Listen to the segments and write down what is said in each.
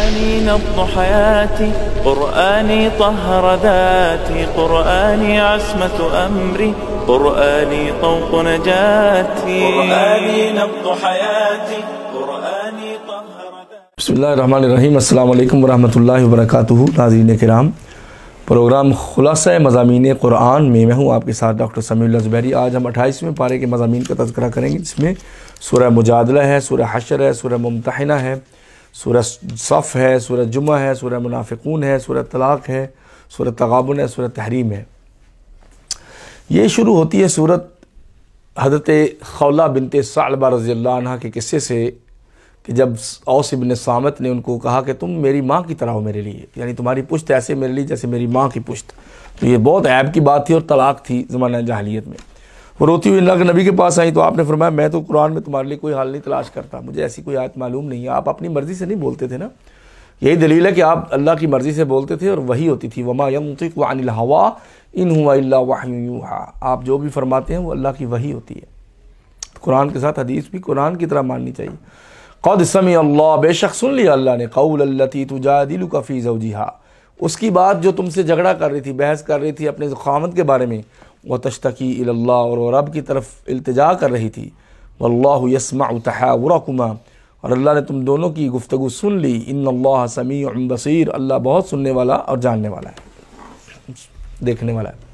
قرآني نبض حياتي قرآني طهر ذاتي قرآني عصمة أمري قرآني طوق نجاتي قرآني نبض حياتي قرآني طهر ذاتي بسم الله الرحمن الرحيم السلام عليكم ورحمة الله وبركاته नाजीन कराम प्रोग्राम खुलासा मजामी कुरान में मैं हूँ आपके साथ डॉक्टर समील जुबैरी आज हम अट्ठाईसवें पारे के मजामी का तस्करा करेंगे जिसमें सूर्य मुजादला है सूर्य हशर है सूर्य मुमतहना है सूरह सफ़ है सूरह जुमा है सूरह मुनाफिकून है सूरह तलाक़ है सूरह तगाबन है सूरह तहरीम है ये शुरू होती है सूरत हजरत खौला बिनत सालबा रज़ी के किस्से से कि जब औस सामत ने उनको कहा कि तुम मेरी माँ की तरह हो मेरे लिए यानी तुम्हारी पुश्त ऐसे मेरे लिए जैसे मेरी माँ की पुश्त तो ये बहुत ऐब की बात थी और तलाक थी ज़माना जहलीत में वो रोती हुई अल्लाह के नबी के पास आई तो आपने फरमाया मैं तो कुरान में तुम्हारे लिए कोई हाल नहीं तलाश करता मुझे ऐसी कोई आयत मालूम नहीं है आप अपनी मर्ज़ी से नहीं बोलते थे ना यही दलील है कि आप अल्लाह की मर्ज़ी से बोलते थे और वही होती थी वमा यमतिक हवा इन हुआ वाहयूहा आप जो भी फरमाते हैं वो अल्लाह की वही होती है तो कुरान के साथ हदीस भी कुरान की तरह माननी चाहिए कौद समी अल्लाह बेशक सुन लिया अल्लाह ने कौल तुजा दिल कफ़ी जवजीहा उसकी बात जो तुमसे झगड़ा कर रही थी बहस कर रही थी अपने ख़ामत के बारे में व तश्तकी अल्लाह और रब की तरफ अल्तजा कर रही थी वल्लाह यस्मा तहावरकुमा और अल्लाह ने तुम दोनों की गुफ्तु सुन ली इन अल्लाह समी बसीर अल्लाह बहुत सुनने वाला और जानने वाला है देखने वाला है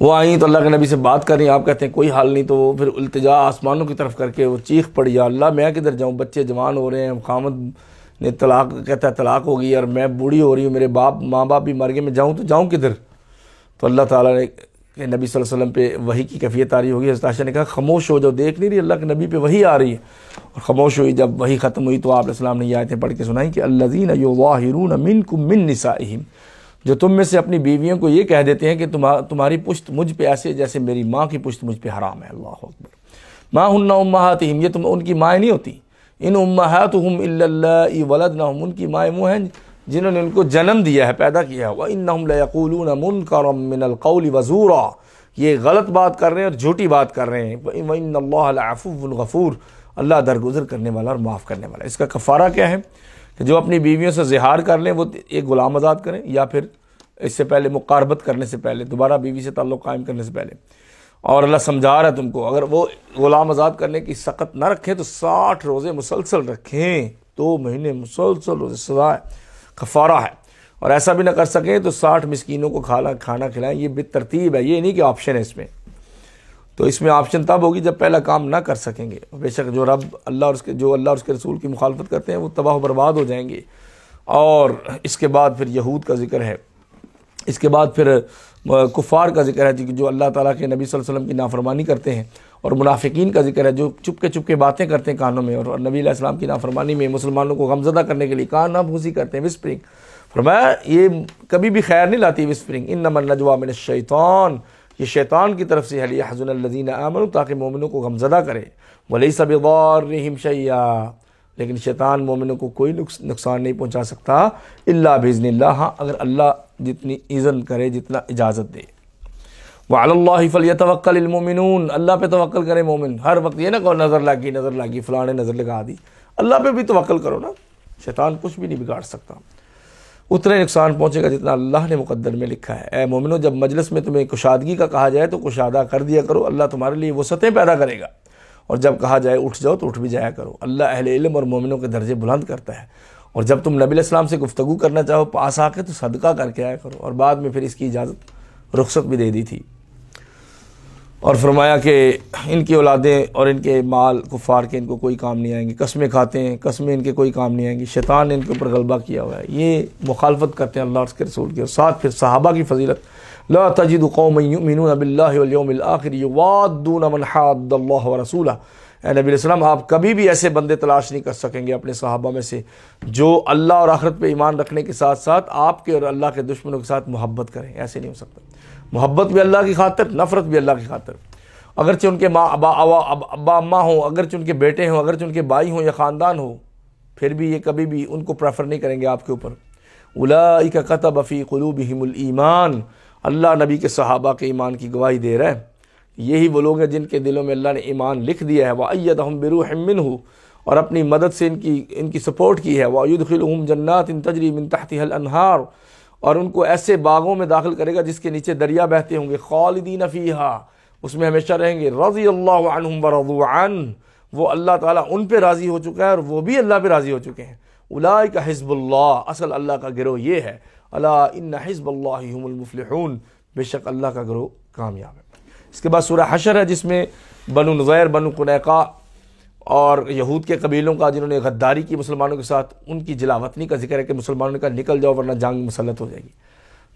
वो आई तो अल्लाह के नबी से बात करें आप कहते हैं कोई हाल नहीं तो फिर उल्तजा आसमानों की तरफ करके वो चीख पड़ी या अल्लाह मैं किधर जाऊँ बच्चे जवान हो रहे हैं खामद ने तलाक कहता है तलाक हो गई और मैं बूढ़ी हो रही हूँ मेरे बाप माँ बाप भी मर गए मैं जाऊँ तो जाऊँ किधर तो अल्लाह ताला ने कि नबी वसल्लम पे वही की कैफियत आ रही होगी हजरत ने कहा खामोश हो जाओ देख नहीं रही अल्लाह के नबी पे वही आ रही है और खामोश हुई जब वही ख़त्म हुई तो आप इस्लाम ने यह आयतें पढ़ के सुनाई कि अल्लाजीन यो वाहिरून मिन कुम मिन जो तुम में से अपनी बीवियों को ये कह देते हैं कि तुम्हा तुम्हारी पुश्त मुझ पर ऐसे जैसे मेरी माँ की पुश्त मुझ पर हराम है अल्लाह अकबर माँ हन्ना उम्मातिम ये तुम उनकी माएँ नहीं होती इन उम्मात हम वलद ना उनकी माएँ वो हैं जिन्होंने उनको जन्म दिया है पैदा किया वह इन नमलून मुनकर वज़ूरा ये गलत बात कर रहे हैं और झूठी बात कर रहे हैं नफ़ूफ़ूर अल्लाह दरगुजर करने वाला और माफ़ करने वाला इसका कफ़ारा क्या है कि जो अपनी बीवियों से जहार कर लें वो एक ग़ुलाम आज़ाद करें या फिर इससे पहले मुकारबत करने से पहले दोबारा बीवी से ताल्लुक़ कायम करने से पहले और अल्लाह समझा रहा है तुमको अगर वो ग़ुलाम आज़ाद करने की सख्त ना रखें तो साठ रोज़े मुसलसल रखें दो तो महीने मुसलसल रोज़े सजा है कफारा है और ऐसा भी ना कर सकें तो साठ मस्किनों को खाना खाना खिलाएं ये बेतरतीब है ये नहीं कि ऑप्शन है इसमें तो इसमें ऑप्शन तब होगी जब पहला काम ना कर सकेंगे बेशक जो रब अल्लाह और उसके जो अल्लाह और उसके रसूल की मुखालफत करते हैं वो तबाह बर्बाद हो जाएंगे और इसके बाद फिर यहूद का जिक्र है इसके बाद फिर कुफ़ार का जिक्र है जो अल्लाह ताला के नबी वसल्लम की नाफरमानी करते हैं और मुनाफिकीन का जिक्र है जो चुपके चुपके बातें करते हैं कानों में और नबी इस्लाम की नाफरमानी में मुसलमानों को गमजदा करने के लिए कान ना भूसी करते हैं विस्प्रिंग फरमाया ये कभी भी खैर नहीं लाती विस्प्रिंग इन नमन नजवा मिन शैतान ये शैतान की तरफ से हली हजन लजीन आमन ताकि मोमिनों को गमजदा करे वली सब गौर लेकिन शैतान मोमिनों को कोई नुकसान नहीं पहुँचा सकता अल्लाह बिजन हाँ अगर अल्लाह जितनी इज़न करे जितना इजाज़त दे वाल फल तवक्लमिन अल्लाह पे तवक्ल करें मोमिन हर वक्त ये ना कहो नज़र लागी नज़र लागी फलाने नज़र लगा दी अल्लाह पे भी तवक्ल करो ना शैतान कुछ भी नहीं बिगाड़ सकता उतने नुकसान पहुँचेगा जितना अल्लाह ने मुकदर में लिखा है ए मोमिनो जब मजलिस में तुम्हें कुशादगी का कहा जाए तो कुशादा कर दिया करो अल्लाह तुम्हारे लिए वसतें पैदा करेगा और जब कहा जाए उठ जाओ तो उठ भी जाया करो अल्लाह अहल इलम और मोमिनों के दर्जे बुलंद करता है और जब तुम नबी इस्लाम से गुफ्तु करना चाहो पास आके तो सदका करके आया करो और बाद में फिर इसकी इजाज़त रुख्सत भी दे दी थी और फरमाया कि इनकी औलादें और इनके माल कुफार के इनको कोई काम नहीं आएंगे कस्में खाते हैं कस्में इनके कोई काम नहीं आएंगी शैतान ने इनके ऊपर गलबा किया हुआ है ये मुखालफत करते हैं अल्लाह के रसूल की और साथ फिर सहाबा की फजीलत ला तजिद रसूल ए नबीम आप कभी भी ऐसे बंदे तलाश नहीं कर सकेंगे अपने सहाबा में से जो अल्लाह और आखरत पर ईमान रखने के साथ साथ आपके और अल्लाह के दुश्मनों के साथ मोहब्बत करें ऐसे नहीं हो सकता मोहब्बत भी अल्लाह की खातर नफ़रत भी अल्लाह की खातर अगरचे उनके माँ अबा अबा अम्मा हों अगरचे उनके बेटे हों अगरचे उनके भाई हों या ख़ानदान हो फिर भी ये कभी भी उनको प्रेफर नहीं करेंगे आपके ऊपर उलाई का कतब फ़ी ईमान अल्लाह नबी के सहाबा के ईमान की गवाही दे रहे हैं यही वो लोग हैं जिनके दिलों में अल्लाह ने ईमान लिख दिया है अयद हम बिरूहमिन हो और अपनी मदद से इनकी इनकी सपोर्ट की है वायुद खिलहम जन्नात इन तजरीब इन तहती अनहार और उनको ऐसे बागों में दाखिल करेगा जिसके नीचे दरिया बहते होंगे खालदीन नफ़ीहा उसमें हमेशा रहेंगे रजी अल्लाह वरदान वो अल्लाह ताला उन पे राज़ी हो चुका है और वो भी अल्लाह पे राज़ी हो चुके हैं उलाई का हिजबुल्ला असल अल्लाह का गिरोह ये है अला इन हिजबल्लामफलून बेशक अल्लाह का गिरोह कामयाब है इसके बाद सूर्य हशर है जिसमें बनु नज़ैर बनु कुनैका और यहूद के कबीलों का जिन्होंने गद्दारी की मुसलमानों के साथ उनकी जिलावतनी का जिक्र है कि मुसलमानों ने कहा निकल जाओ वरना जंग मुसलत हो जाएगी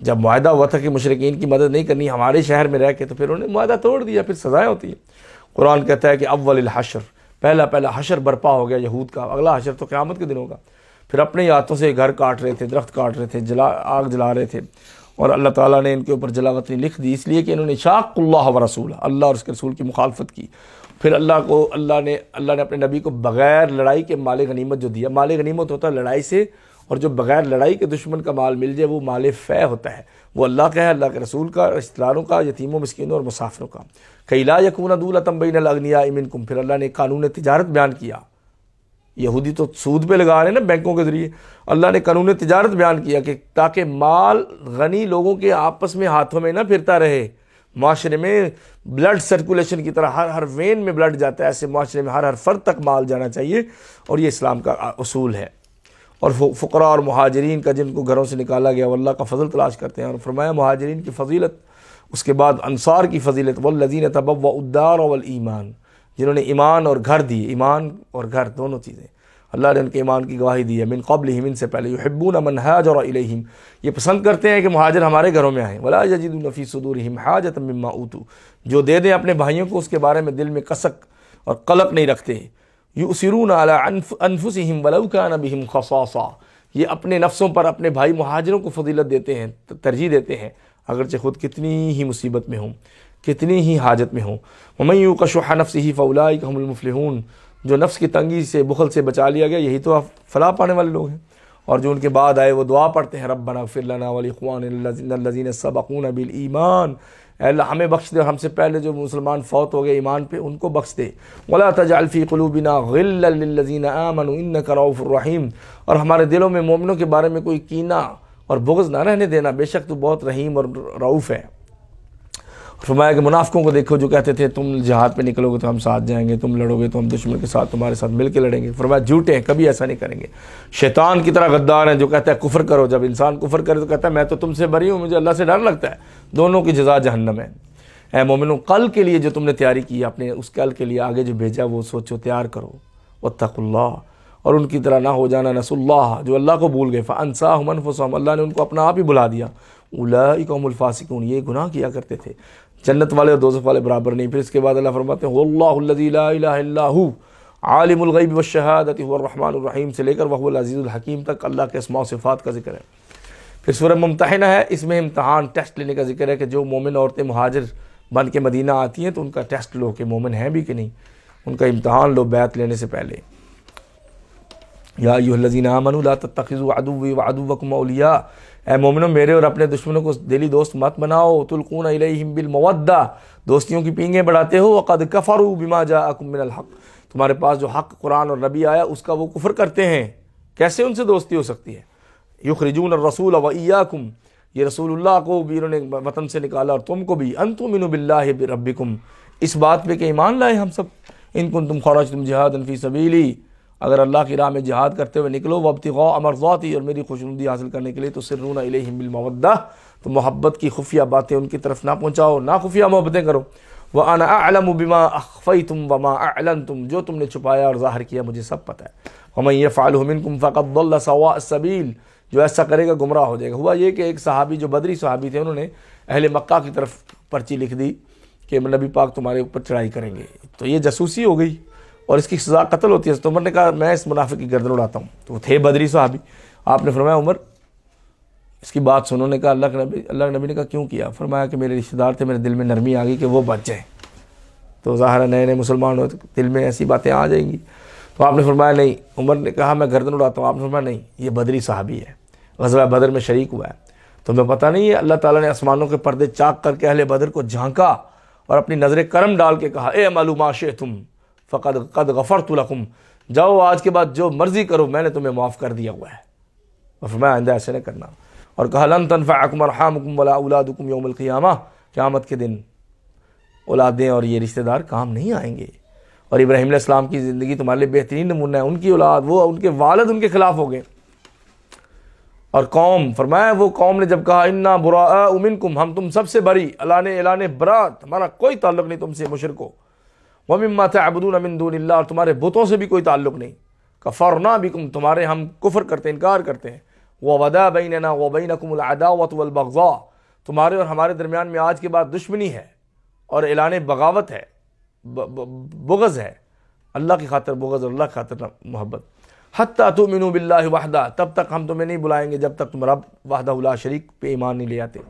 जब माहा हुआ था कि मशरकिन की मदद नहीं करनी हमारे शहर में रह के तो फिर उन्होंने माहा तोड़ दिया फिर सज़ाएँ होती हैं कुरान कहता है कि अव्वल हशर पहला पहला हशर बर्पा हो गया यहूद का अगला हशर तो क़्यामत के दिन होगा फिर अपने हाथों से घर काट रहे थे दरख्त काट रहे थे जला आग जला रहे थे और अल्लाह ताला ने इनके ऊपर जलावतनी लिख दी इसलिए कि इन्होंने शाकुल्ला व रसूल अल्लाह और उसके रसूल की मुखालफत की फिर अल्लाह को अल्लाह ने अल्लाह ने अपने नबी को बग़ैर लड़ाई के माल गनीमत जो दिया माल गनीमत होता है लड़ाई से और जो बग़ैर लड़ाई के दुश्मन का माल मिल जाए वो माल फ़ै होता है वो अल्लाह का है अल्लाह के रसूल का रिश्तेदारों का यतीमों मस्किनों और मुसाफरों का कई ला यकून दूलतम्बिन अगनिया इमिन कुम फिर अल्लाह ने कानून तजारत बयान किया यहूदी तो सूद पे लगा रहे हैं ना बैंकों के ज़रिए अल्लाह ने कानून तजारत बयान किया कि ताकि माल गनी लोगों के आपस में हाथों में ना फिरता रहे माशरे में ब्लड सर्कुलेशन की तरह हर हर वेन में ब्लड जाता है ऐसे माशरे में हर हर फर्द तक माल जाना चाहिए और ये इस्लाम का असूल है और फ़करा और महाजरीन का जिनको घरों से निकाला गया वल्ला का फजल तलाश करते हैं और फरमाया महाजरीन की फजीलत उसके बाद अनसार की फजीलत तब व उद्दार वल ईमान जिन्होंने ईमान और घर दिए ईमान और घर दोनों चीज़ें अल्लाह ने उनके ईमान की गवाही दी है मिन कबल हिमिन से पहले यहब्बून मन हाज और इलहिम ये पसंद करते हैं कि महाजर हमारे घरों में आए वला यजीदुलनफ़ी सदूर हिम हाज मम्मा उतू जो दे दें अपने भाइयों को उसके बारे में दिल में कसक और कलक नहीं रखते यू सिरून अला अनफुस हिम वलौका नबीम खसासा ये अपने नफ्सों पर अपने भाई महाजरों को फजीलत देते हैं तरजीह देते हैं अगरचे खुद कितनी ही मुसीबत में हों कितनी ही हाजत में हों यू कशुहा नफ्स ही फ़ौलाई हमलमफलहून जो नफ्स की तंगी से बुखल से बचा लिया गया यही तो फलाह पाने वाले लोग हैं और जो उनके बाद आए वो दुआ पढ़ते हैं बना फिर लना सबकून अबिल ईमान अल्लाह हमें बख्श दे हमसे पहले जो मुसलमान फौत हो गए ईमान पे उनको बख्श दे वला तजालफ़ी कलूबिना गिल्लजीन आमन इन और हमारे दिलों में मोमिनों के बारे में कोई कीना और बुगज़ ना रहने देना बेशक तो बहुत रहीम और रऊफ़ है फरमाया कि मुनाफिकों को देखो जो कहते थे तुम जहाद पे निकलोगे तो हम साथ जाएंगे तुम लड़ोगे तो हम दुश्मन के साथ तुम्हारे साथ मिल के लड़ेंगे फरमाया झूठे हैं कभी ऐसा नहीं करेंगे शैतान की तरह गद्दार हैं जो कहता है कुफर करो जब इंसान कुफर करे तो कहता है मैं तो तुमसे बरी हूँ मुझे अल्लाह से डर लगता है दोनों की जजा जहन्नम है ऐ मोमिनो कल के लिए जो तुमने तैयारी की अपने उस कल के लिए आगे जो भेजा वो सोचो तैयार करो वतकुल्ला और उनकी तरह ना हो जाना नसुल्ला जो अल्लाह को भूल गए फ़नसा हमन फसम अल्लाह ने उनको अपना आप ही बुला दिया उलाकमफासिकून ये गुनाह किया करते थे जन्नत वाले और दोजफ वाले बराबर नहीं फिर इसके बाद अल्लाह फरमाते हैं आलिमगैब व से लेकर वह अज़ीज़ुलहकीम तक अल्लाह के इसमा सिफ़ात का जिक्र है फिर सूर मुमतहना है इसमें इम्तहान टेस्ट लेने का जिक्र है कि जो मोमिन औरतें महाजर बन के मदीना आती हैं तो उनका टेस्ट लो कि मोमिन हैं भी कि नहीं उनका इम्तहान लो बैत लेने से पहले या यूलजीना मनला व अदू वदुवकमलिया ए मोमिनो मेरे और अपने दुश्मनों को दिली दोस्त मत बनाओ तुलकून बिल मवद्दा दोस्तियों की पींगे बढ़ाते हो वक़द कफ़रू बिमा जा अकुमिन हक़ तुम्हारे पास जो हक़ कुरान और नबी आया उसका वो कुफर करते हैं कैसे उनसे दोस्ती हो सकती है रिजून और रसूल अवैयाकुम ये रसूलुल्लाह को भी इन्होंने वतन से निकाला और तुमको भी अन तुम बिल्ला रबिकुम इस बात पे कि ईमान लाए हम सब इनकुन तुम खौरा तुम जहादन फ़ी सबीली अगर अल्लाह की राह में जिहाद करते हुए निकलो वब्ती गौ अमर ही और मेरी खुशनुदी हासिल करने के लिए तो सिर रूना तो मोहब्बत की खुफिया बातें उनकी तरफ ना पहुँचाओ ना खुफिया मोहब्बतें करो वह आना अलम बिमा अखफ़ई तुम वमा अलन तुम जो तुमने छुपाया और ज़ाहिर किया मुझे सब पता है हमें ये फ़ालमिन कुम फ़कबल सबील जो ऐसा करेगा गुमराह हो जाएगा हुआ ये कि एक सहाबी जो बदरी सहाबी थे उन्होंने अहल मक्का की तरफ पर्ची लिख दी कि नबी पाक तुम्हारे ऊपर चढ़ाई करेंगे तो ये जासूसी हो गई और इसकी सज़ा कत्ल होती है तो उमर ने कहा मैं इस मुनाफे की गर्दन उड़ाता हूँ तो वो थे बदरी साहबी आपने फरमाया उमर इसकी बात सुनो ने कहा अल्लाह के नबी अल्लाह के नबी ने कहा क्यों किया फरमाया कि मेरे रिश्तेदार थे मेरे दिल में नरमी आ गई कि वो बच जाएँ तो ज़ाहिर नए नए मुसलमान हो तो दिल में ऐसी बातें आ जाएंगी तो आपने फरमाया नहीं उमर ने कहा मैं गर्दन उड़ाता हूँ आपने फरमाया नहीं ये बदरी साहबी है गजवा बदर में शरीक हुआ है तो मैं पता नहीं है अल्लाह ताला ने आसमानों के पर्दे चाक करके अहले बदर को झांका और अपनी नज़र करम डाल के कहा ए मालूमाशे तुम फ़कद कद गफ़र तुलकुम जाओ आज के बाद जो मर्ज़ी करो मैंने तुम्हें माफ़ कर दिया हुआ है और मैं आइंदा ऐसे नहीं करना और कहा लन तनफ़ा अकम रहामकुम वला औलादुकुम यौमल क़ियामा क़्यामत के दिन औलादें और ये रिश्तेदार काम नहीं आएंगे और इब्राहिम इस्लाम की ज़िंदगी तुम्हारे लिए बेहतरीन नमूना है उनकी औलाद वो उनके वालद उनके ख़िलाफ़ हो गए और कौम फरमाया वो कौम ने जब कहा इन्ना बुरा उमिन कुम हम तुम सबसे बरी अल्लाह ने एलान बरात हमारा कोई ताल्लुक नहीं तुमसे मुशरको वमिम्मा तबदून अमिनदून और तुम्हारे बुतों से भी कोई ताल्लुक नहीं कफ़रना कुम तुम्हारे हम कुफ़र करते हैं इनकार करते हैं व वदा बैनना व बैनकुमदावत तुम्हारे और हमारे दरमियान में आज के बाद दुश्मनी है और एलान बगावत है बुगज़ है अल्लाह की खातर बुगज़ और अल्लाह की खातर मोहब्बत हती तुम मिनू बिल्ला वाहदा तब तक हम तुम्हें नहीं बुलाएंगे जब तक तुम रब वाहदा शरीक पे ईमान नहीं ले आते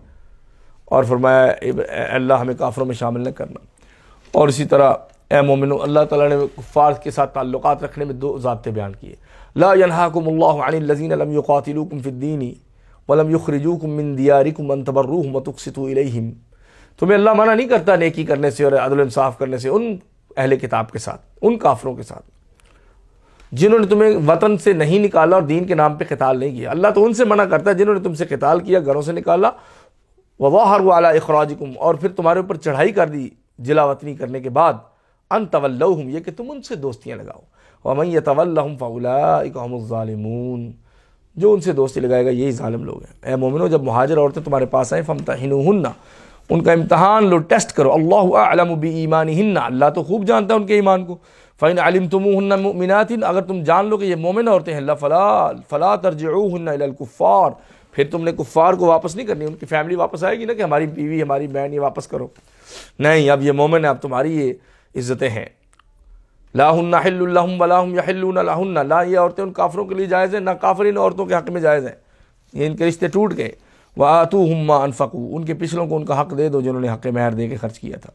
और फरमाया अल्लाह हमें काफरों में शामिल न करना और इसी तरह ए मोमिन अल्लाह ताला ने कुफ़ार के साथ ताल्लुक़ रखने में दो ज़ाबते बयान किए ला यनहाकुमल्लाजीन लम तुम्हें अल्लाह मना नहीं करता नेकी करने से और अदलानसाफ़ करने से उन अहले किताब के साथ उन काफरों के साथ जिन्होंने तुम्हें वतन से नहीं निकाला और दीन के नाम पे कताल नहीं किया अल्लाह तो उनसे मना करता है जिन्होंने तुमसे कताल किया घरों से निकाला हर वाला इखराजकुम और फिर तुम्हारे ऊपर चढ़ाई कर दी जिलावतनी करने के बाद अन तवल्लम यह कि तुम उनसे दोस्तियाँ लगाओ और मैं ये जो उनसे दोस्ती लगाएगा यही ालम लोग हैं ए मोमिनो जब महाजर औरतें तुम्हारे पास आएँ फम तहनुन्ना उनका इम्तहान लो टेस्ट करो अल्लाह बी ईमान हिन्ना अल्लाह तो खूब जानता है उनके ईमान को फ़ैन आलिम तुम मिनातिन अगर तुम जान लो कि ये मोमिन औरतें हैं फला फ़ला तरजुन्नाकुफ़ार फिर तुमने कुफ़ार को वापस नहीं करनी उनकी फैमिली वापस आएगी ना कि हमारी बीवी हमारी बहन ये वापस करो नहीं अब ये मोमिन है अब तुम्हारी ये इज़्ज़तें हैं लाहम वलाहम यहल्लून ला ये औरतें उन काफरों के लिए जायज़ हैं ना काफर इन औरतों के हक़ में जायज़ हैं ये इनके रिश्ते टूट गए वह आतू हम्मा अनफकू उनके पिछलों को उनका हक़ दे दो जिन्होंने हक़ महर दे के खर्च किया था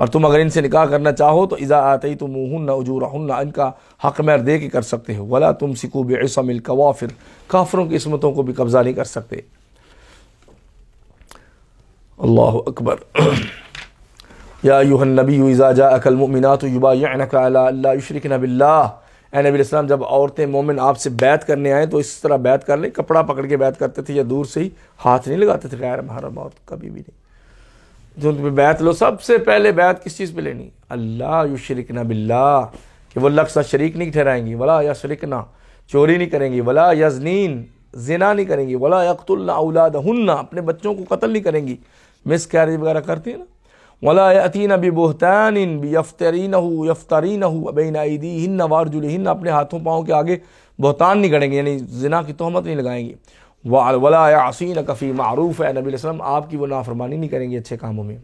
और तुम अगर इनसे निकाह करना चाहो तो इज़ा आते ही तुम हन उजूर हन्ना इनका हक़ महर दे के कर सकते हो वला तुम सिकू बेसमिल कवाफिर काफरों की इसमतों को भी कब्ज़ा नहीं कर सकते अल्लाह अकबर या नबी तो याबीज़ा अकलमिनत युबाशरकनबिल्ला नबीम जब औरतें मोमिन आपसे बैत करने आएँ तो इस तरह बैत कर लें कपड़ा पकड़ के बैत करते थे या दूर से ही हाथ नहीं लगाते थे गैर महरम और कभी भी नहीं जो तुम्हें बैत लो सबसे पहले बैत किस चीज़ पर लेनी अल्लाह युशरकना बिल्ला कि वो लफ्स शरीक नहीं ठहराएंगी वला या ना चोरी नहीं करेंगी वला यजनीन जिना नहीं करेंगी वला यकतुल्ना औलाद हन्ना अपने बच्चों को कतल नहीं करेंगी मिस कैरेज वगैरह करती है ना वलातीन अबी बहतान यफ्तरीन यफ्तरीन बिन हिन्न वारजुलहिन अपने हाथों पाँव के आगे बोहतान नहीं करेंगे यानी जिना की तहमत नहीं लगाएंगे वला यासिन कफ़ी मरूफ़ है नबी वसम आपकी वो नाफरमानी नहीं करेंगे अच्छे कामों में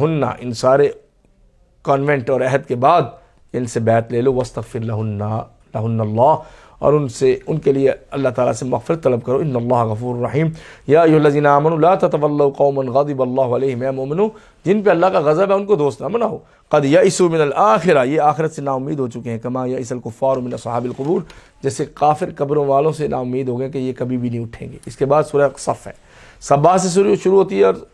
हन्ना इन सारे कॉन्वेंट और अहद के बाद इनसे बैत ले लो वस्तफ़िर लहन्ना लहन्ना और उनसे उनके लिए अल्लाह ताला से मफ़रत तलब करो इन गफ़ूर रहीम या याजीनामला तवल्लम गदब मैं जिन पर अल्लाह का गज़ब है उनको दोस्त ना हो कद या इसमिन आखिरा ये आखिरत से नाउमीद हो चुके हैं कमा या इसल कुफ़ार मिन जैसे काफिर कब्रों वालों से नाउमीद हो गए कि ये कभी भी नहीं उठेंगे इसके बाद सुरह सफ़ है सब्बा से शुरू शुरू होती है और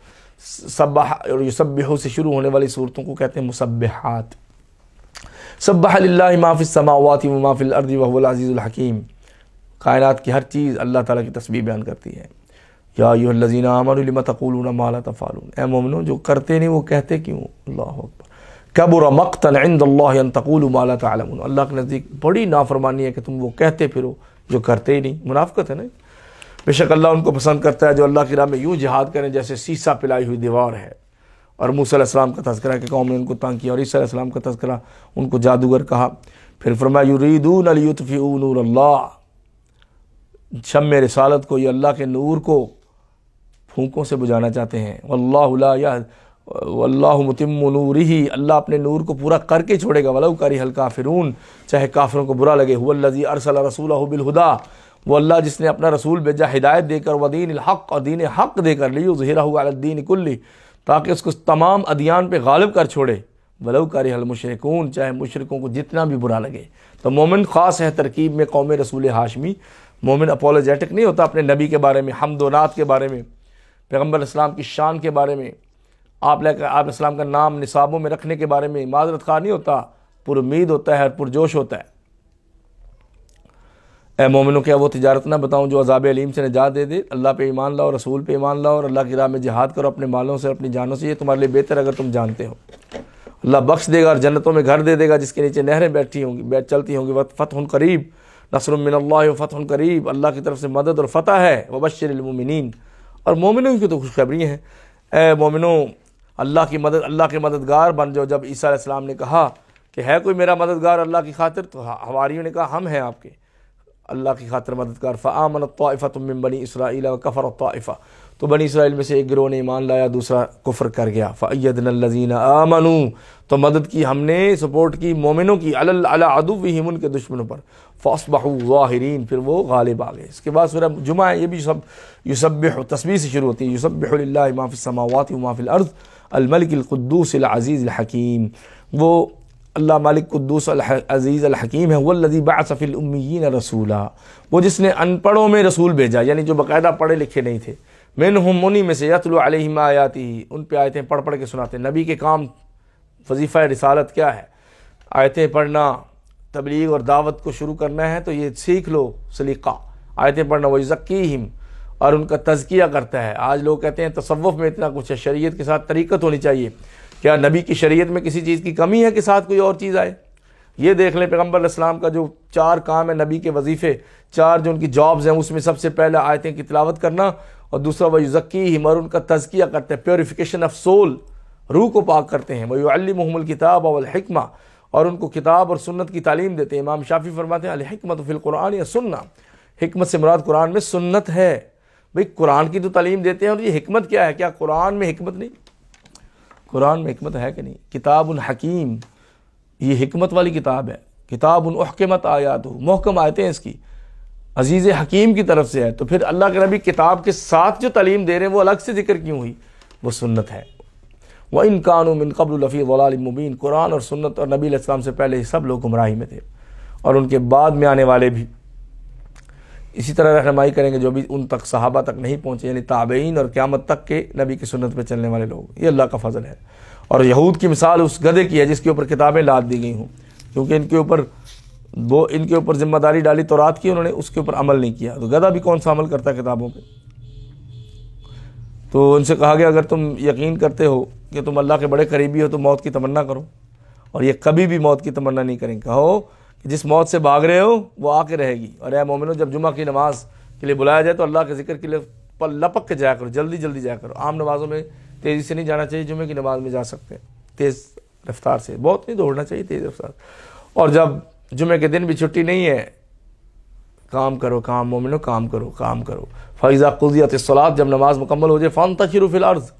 सब्बा और युसब से शुरू होने वाली सूरतों को कहते हैं मुसबहात सब्बाह माफ़िलसमावत माफ़िल अर्दी वहलाज़ीज़ुलहकीम कायनात की हर चीज़ अल्लाह ताला की तस्वीर बयान करती है या लजीना अमरम माला तफ़ालून ए ममनो जो करते नहीं वो कहते क्यों अल्लाह अकबर कबुर माला तलमन अल्लाह के नज़दीक बड़ी नाफरमानी है कि तुम वो कहते फिरो जो करते ही नहीं मुनाफ़त है ना बेशक अल्लाह उनको पसंद करता है जो अल्लाह के राम में यूँ जहाद करें जैसे सीसा पिलाई हुई दीवार है और मूसम का तस्करा के कौम ने उनको तंग किया और ईसीम का तस्करा उनको जादूगर कहा फिर फरमा युरीदून अल्लाह शम रसालत को या अल्लाह के नूर को फूकों से बुझाना चाहते हैं वल्ला मतम नूर ही अल्लाह अपने नूर को पूरा करके छोड़ेगा वलऊ करी हल काफिरून चाहे काफिरों को बुरा लगे हुल्लजी अरसल रसूल बिलहुदा वो अल्लाह जिसने अपना रसूल भेजा हिदायत देकर वदीन हक़ और दीन हक़ देकर लियो जहरा हुआ दीन कुल्ली ताकि उसको तमाम अदियान पे गालिब कर छोड़े वलव करे हल मुशरकून चाहे मुशरकों को जितना भी बुरा लगे तो मोमिन ख़ास है तरकीब में कौम रसूल हाशमी मोमिन अपोलोजेटिक नहीं होता अपने नबी के बारे में हमदोनात के बारे में पैगम्बर इस्लाम की शान के बारे में आप आप इस्लाम का नाम निसाबों में रखने के बारे में माजरत खार नहीं होता पुरुद होता है और पुरजोश होता है ए मोमिनों क्या वो तजारत ना बताऊँ जो अजाब अलीम से निजात दे दे अल्लाह पे ईमान लाओ रसूल पे ईमान लाओ और अल्लाह की राह में जिहाद करो अपने मालों से अपनी जानों से ये तुम्हारे लिए बेहतर अगर तुम जानते हो अल्लाह बख्श देगा और जन्नतों में घर दे देगा जिसके नीचे नहरें बैठी होंगी बैठ चलती होंगी वत फ़तह करीब नसरमिन फ़तह करीब अल्लाह की तरफ से मदद और फ़तह है वबशरमिन और मोमिनों की तो खुशखबरी हैं ए मोमिनों अल्लाह की मदद अल्लाह के मददगार बन जाओ जब ईसा इस्लाम ने कहा कि है कोई मेरा मददगार अल्लाह की खातिर तो हमारी ने कहा हम हैं आपके अल्लाह की खातर मददगार फ़ामन तोफ़ा तुम बनी इसराइल व कफ़र तोफ़ा तो बनी इसराइल में से एक गिरोह ने ईमान लाया दूसरा कुफर कर गया फ़ैदन लजीना आमनू तो मदद की हमने सपोर्ट की मोमिनों की मुन उनके दुश्मनों पर फ़ासबाहू वाहरीन फिर वो गालिब आ गए इसके बाद फिर जुमा है ये भी सब यूसब तस्वीर से शुरू होती है यूसब माफ़ी समावत माफ़िल अर्ज़ अलमलकद्दूसज़ीज़ हकीम वो अल्लाह मालिक कुद्दूस अजीज़ हकीम है वल्लजी बासफ़िल उम्मीन रसूला वो जिसने अनपढ़ों में रसूल भेजा यानी जो बाकायदा पढ़े लिखे नहीं थे मिन हमनी में से यतलम आयाती उन पर आयतें पढ़ पढ़ के सुनाते नबी के काम वजीफ़ा रिसालत क्या है आयतें पढ़ना तबलीग और दावत को शुरू करना है तो ये सीख लो सलीका आयतें पढ़ना वही वज़की हिम और उनका तजकिया करता है आज लोग कहते हैं तसवुफ़ में इतना कुछ है शरीयत के साथ तरीक़त होनी चाहिए क्या नबी की शरीयत में किसी चीज़ की कमी है कि साथ कोई और चीज़ आए ये देख लें पैगम्बर इस्लाम का जो चार काम है नबी के वजीफ़े चार जो उनकी जॉब्स हैं उसमें सबसे पहले आयतें की तलावत करना और दूसरा वज़की हिमर उनका तजकिया करते हैं प्योरीफिकेशन ऑफ सोल रूह को पाक करते हैं वही वहीमल किताब अवलहिकमा और उनको किताब और सुन्नत की तालीम देते हैं इमाम शाफी फरमाते हैं अलहमत फ़िलकुरान या सुनना हमत से मुराद कुरान में सुन्नत है भाई कुरान की तो तालीम देते हैं और ये हमत क्या है क्या कुरान में हमत नहीं कुरान में हमत है कि नहीं किताब उन हकीम ये हमत वाली किताब है किताब अहकमत आयात हो महकम आयतें हैं इसकी अजीज़ हकीम की तरफ से है तो फिर अल्लाह के नबी किताब के साथ जो तलीम दे रहे हैं वो अलग से जिक्र क्यों हुई वो सुन्नत है वह इन कानून कबलफ़ी वलामबीन कुरान और सुन्नत और नबी इस्लाम से पहले ही सब लोग गुमराही में थे और उनके बाद में आने वाले भी इसी तरह रहनमाई करेंगे जो भी उन तक सहाबा तक नहीं पहुँचे यानी ताबेन और क़्यामत तक के नबी की सुनत पर चलने वाले लोग ये अल्लाह का फजल है और यहूद की मिसाल उस गधे की है जिसके ऊपर किताबें लाद दी गई हूँ क्योंकि इनके ऊपर वो इनके ऊपर जिम्मेदारी डाली तो रात की उन्होंने उसके ऊपर अमल नहीं किया तो गधा भी कौन सा अमल करता किताबों पर तो उनसे कहा गया अगर तुम यकीन करते हो कि तुम अल्लाह के बड़े करीबी हो तो मौत की तमन्ना करो और ये कभी भी मौत की तमन्ना नहीं करेंगे कहो कि जिस मौत से भाग रहे हो वो आके रहेगी और ए मोमिनो जब जुमा की नमाज के लिए बुलाया जाए तो अल्लाह के जिक्र के लिए पल लपक के जाया करो जल्दी जल्दी जाया करो आम नमाज़ों में तेज़ी से नहीं जाना चाहिए जुमे की नमाज में जा सकते हैं तेज़ रफ्तार से बहुत नहीं दौड़ना चाहिए तेज़ रफ्तार और जब जुमे के दिन भी छुट्टी नहीं है काम करो काम मोमिनो काम करो काम करो फ़ैज़ा कुजियत सलात जब नमाज मुकम्मल हो जाए फ़ान तशर फ़िलार्ज़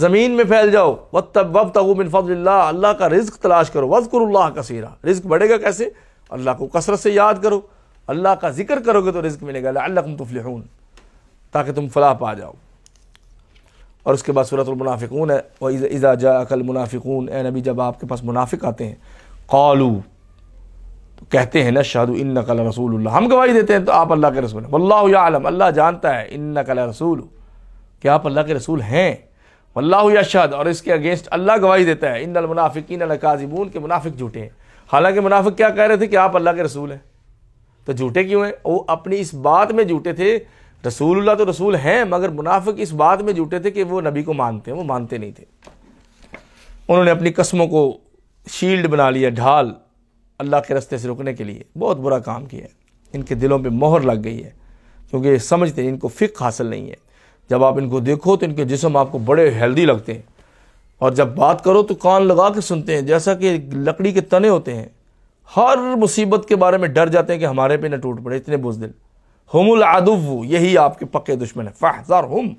ज़मीन में फैल जाओ वब तब वब तब फ़ल अल्लाह का रिज्क तलाश करो वजकुरल्ला कसीरा रिज्क बढ़ेगा कैसे अल्लाह को कसरत से याद करो अल्लाह का जिक्र करोगे तो रिज्क मिलेगा अल्लाह तुफलिहून ताकि तुम फलाह पा जाओ और उसके बाद सूरतमनाफ़िकून है वह इज़ा जा अकल मुनाफिकून ए नबी जब आपके पास मुनाफिक आते हैं कौलू तो कहते हैं न शाहद इन नकल रसूल हम गवाही देते हैं तो आप अल्लाह के रसूल हैं वल्ला अल्लाह जानता है इन नकल रसूल कि आप अल्लाह के रसूल हैं वल्ला और इसके अगेंस्ट अल्लाह गवाही देता है इन मुनाफिकीन काजिबून के मुनाफिक झूठे हैं हालांकि मुनाफिक क्या कह रहे थे कि आप अल्लाह के रसूल हैं तो झूठे क्यों हैं वो अपनी इस बात में झूठे थे रसूलुल्लाह तो रसूल हैं मगर मुनाफिक इस बात में झूठे थे कि वो नबी को मानते हैं वो मानते नहीं थे उन्होंने अपनी कस्मों को शील्ड बना लिया ढाल अल्लाह के रस्ते से रुकने के लिए बहुत बुरा काम किया है इनके दिलों पर मोहर लग गई है क्योंकि समझते हैं इनको फ़िक हासिल नहीं है जब आप इनको देखो तो इनके जिसम आपको बड़े हेल्दी लगते हैं और जब बात करो तो कान लगा के सुनते हैं जैसा कि लकड़ी के तने होते हैं हर मुसीबत के बारे में डर जाते हैं कि हमारे पे न टूट पड़े इतने बुजदिल हमुल आदुव यही आपके पक्के दुश्मन है फाहजार हम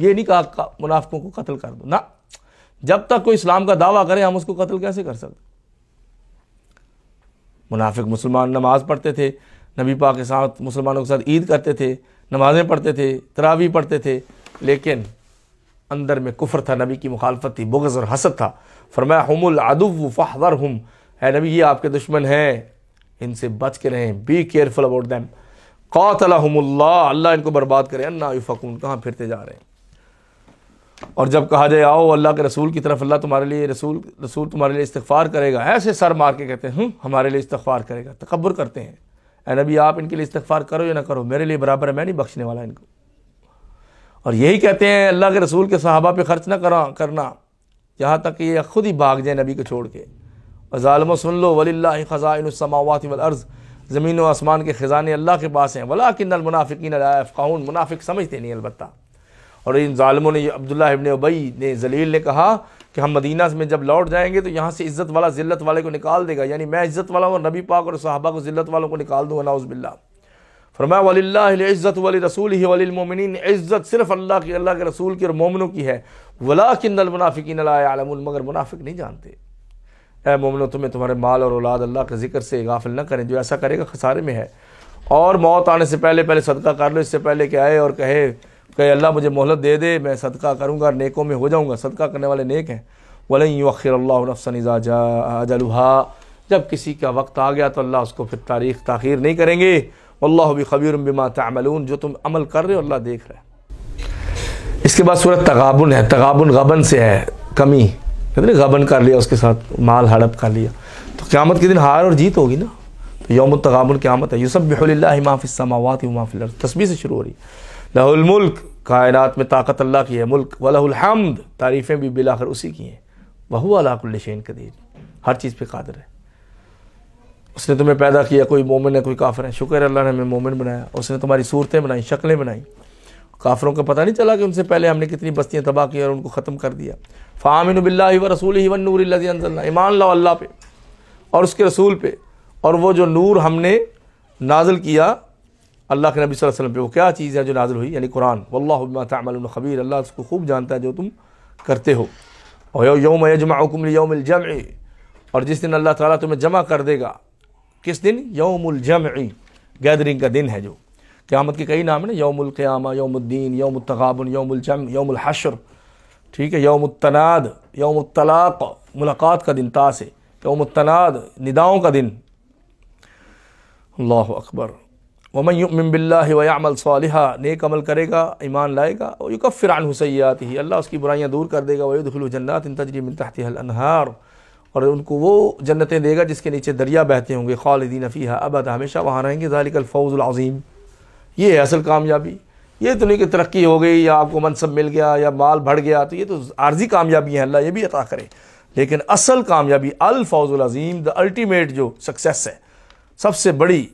ये नहीं कहा मुनाफकों को कत्ल कर दो ना जब तक कोई इस्लाम का दावा करें हम उसको कत्ल कैसे कर सकते मुनाफिक मुसलमान नमाज़ पढ़ते थे नबी पाक के साथ मुसलमानों के साथ ईद करते थे नमाज़ें पढ़ते थे तरावी पढ़ते थे लेकिन अंदर में कुफर था नबी की मुखालफत थी बुगज़ और हसद था फरमाया हमल अदुव फ़ाहवर हम है नबी ये आपके दुश्मन हैं इनसे बच के रहें बी केयरफुल अबाउट दैम कौतलाहमल्ला अल्लाह इनको बर्बाद करें अन्ना फ़कून कहाँ फिरते जा रहे हैं और जब कहा जाए आओ अल्लाह के रसूल की तरफ अल्लाह तुम्हारे लिए रसूल रसूल तुम्हारे लिए इस्तफ़ार करेगा ऐसे सर मार के कहते हैं हम्म, हमारे लिए इस्तफ़ार करेगा तकबर करते हैं ए नबी आप इनके लिए इस्तफ़ार करो या ना करो मेरे लिए बराबर है मैं नहीं बख्शने वाला इनको और यही कहते हैं अल्लाह के रसूल के सहाबा पे ख़र्च ना करा करना यहाँ तक कि ये खुद ही भाग जाए नबी को छोड़ के और ालम सुन लो वलील्ला ख़ज़ाइनसमावत वर्ज़ ज़मीन व आसमान के ख़ज़ाने अल्लाह के पास हैं वला किन मुनाफ़िन फ़ाउन मुनाफिक समझते नहीं अलबत् और इन ालमों ने अब्दुल्ला इबन उबई ने जलील ने कहा कि हम मदीना में जब लौट जाएंगे तो यहाँ से इज़्ज़त वाला ज़िल्त वाले को निकाल देगा यानी मैं इज़्ज़त वाला हूँ नबी पाक और साहबा को ज़िल्त वालों को निकाल दूँगा नाउज़बिल्ला फरमा वल्ज़त वली रसूल ही वलिमिन इज़्ज़त सिर्फ अल्लाह की अल्लाह के रसूल की और मोमिनों की है वला किन्नल मुनाफिकीन आलमुल मगर मुनाफिक नहीं जानते ए मोमनो तुम्हें तुम्हारे माल और औलाद अल्लाह के जिक्र से गाफिल ना करें जो ऐसा करेगा खसारे में है और मौत आने से पहले पहले सदका कर लो इससे पहले कि आए और कहे कहे अल्लाह मुझे मोहलत दे दे मैं सदका करूँगा और नेकों में हो जाऊँगा सदका करने वाले नेक हैं वलई वखिर नफसनज़ा जलहा जब किसी का वक्त आ गया तो अल्लाह उसको फिर तारीख तख़िर नहीं करेंगे अल्लाह भी खबीर बिमा तमलून जो तुम अमल कर रहे हो अल्लाह देख रहे इसके बाद सूरत तगाबन है तगाबन गबन से है कमी कहते ना गबन कर लिया उसके साथ माल हड़प कर लिया तो क़्यामत के दिन हार और जीत होगी ना तो यौम तगाबन क़्यामत है यूसब माफ़िलमावत माफ़िल तस्वीर से शुरू हो रही लहुलमुल्क कायनत में ताकत अल्लाह की है मुल्क वलहमद तारीफ़ें भी बिलाकर उसी की हैं बहू अलाकुल्ल कदीर हर चीज़ पर कादर है उसने तुम्हें पैदा किया कोई मोमिन है कोई काफिर है शुक्र अल्लाह ने हमें मोमिन बनाया उसने तुम्हारी सूरतें बनाई शक्लें बनाई काफ़रों का पता नहीं चला कि उनसे पहले हमने कितनी बस्तियाँ तबाह की और उनको ख़त्म कर दिया फ़ामिन बिल्ला व रसूल ही वन नूर ईमान ला अल्लाह पे और उसके रसूल पे और वो जो नूर हमने नाजल किया अल्लाह के नबी वसल्लम पे वो क्या चीज़ है जो नाजिल हुई यानी कुरान वल्ला खबीर अल्लाह उसको खूब जानता है जो तुम करते हो और यौम यजमा हुकुम यौम जम और जिस दिन अल्लाह ताला तुम्हें जमा कर देगा किस दिन यौमुल जमई गैदरिंग का दिन है जो क़्यामत के कई नाम है ना यौमुल क़्यामा यौमुद्दीन तगाबुन यौमुल जम यौमुल हशर ठीक है यौमुतनाद तलाक मुलाकात का दिन से है तनाद निदाओं का दिन अल्लाह अकबर वमन बिल्लामल सालिहा नेक अमल करेगा ईमान लाएगा और युकफ़िर आन हुसैयात ही अल्लाह उसकी बुराइयाँ दूर कर देगा वयुदखिल जन्नात इन तजरी मिन तहत अनहार और उनको वो जन्नतें देगा जिसके नीचे दरिया बहते होंगे खालदीन फ़ीहा अबद हमेशा वहाँ रहेंगे ज़ालिकल फ़ौज़ अज़ीम ये है असल कामयाबी ये तो नहीं कि तरक्की हो गई या आपको मनसब मिल गया या माल बढ़ गया तो ये तो आर्जी कामयाबी है अल्लाह ये भी अता करे लेकिन असल कामयाबी अल फ़ौज़ अज़ीम द अल्टीमेट जो सक्सेस है सबसे बड़ी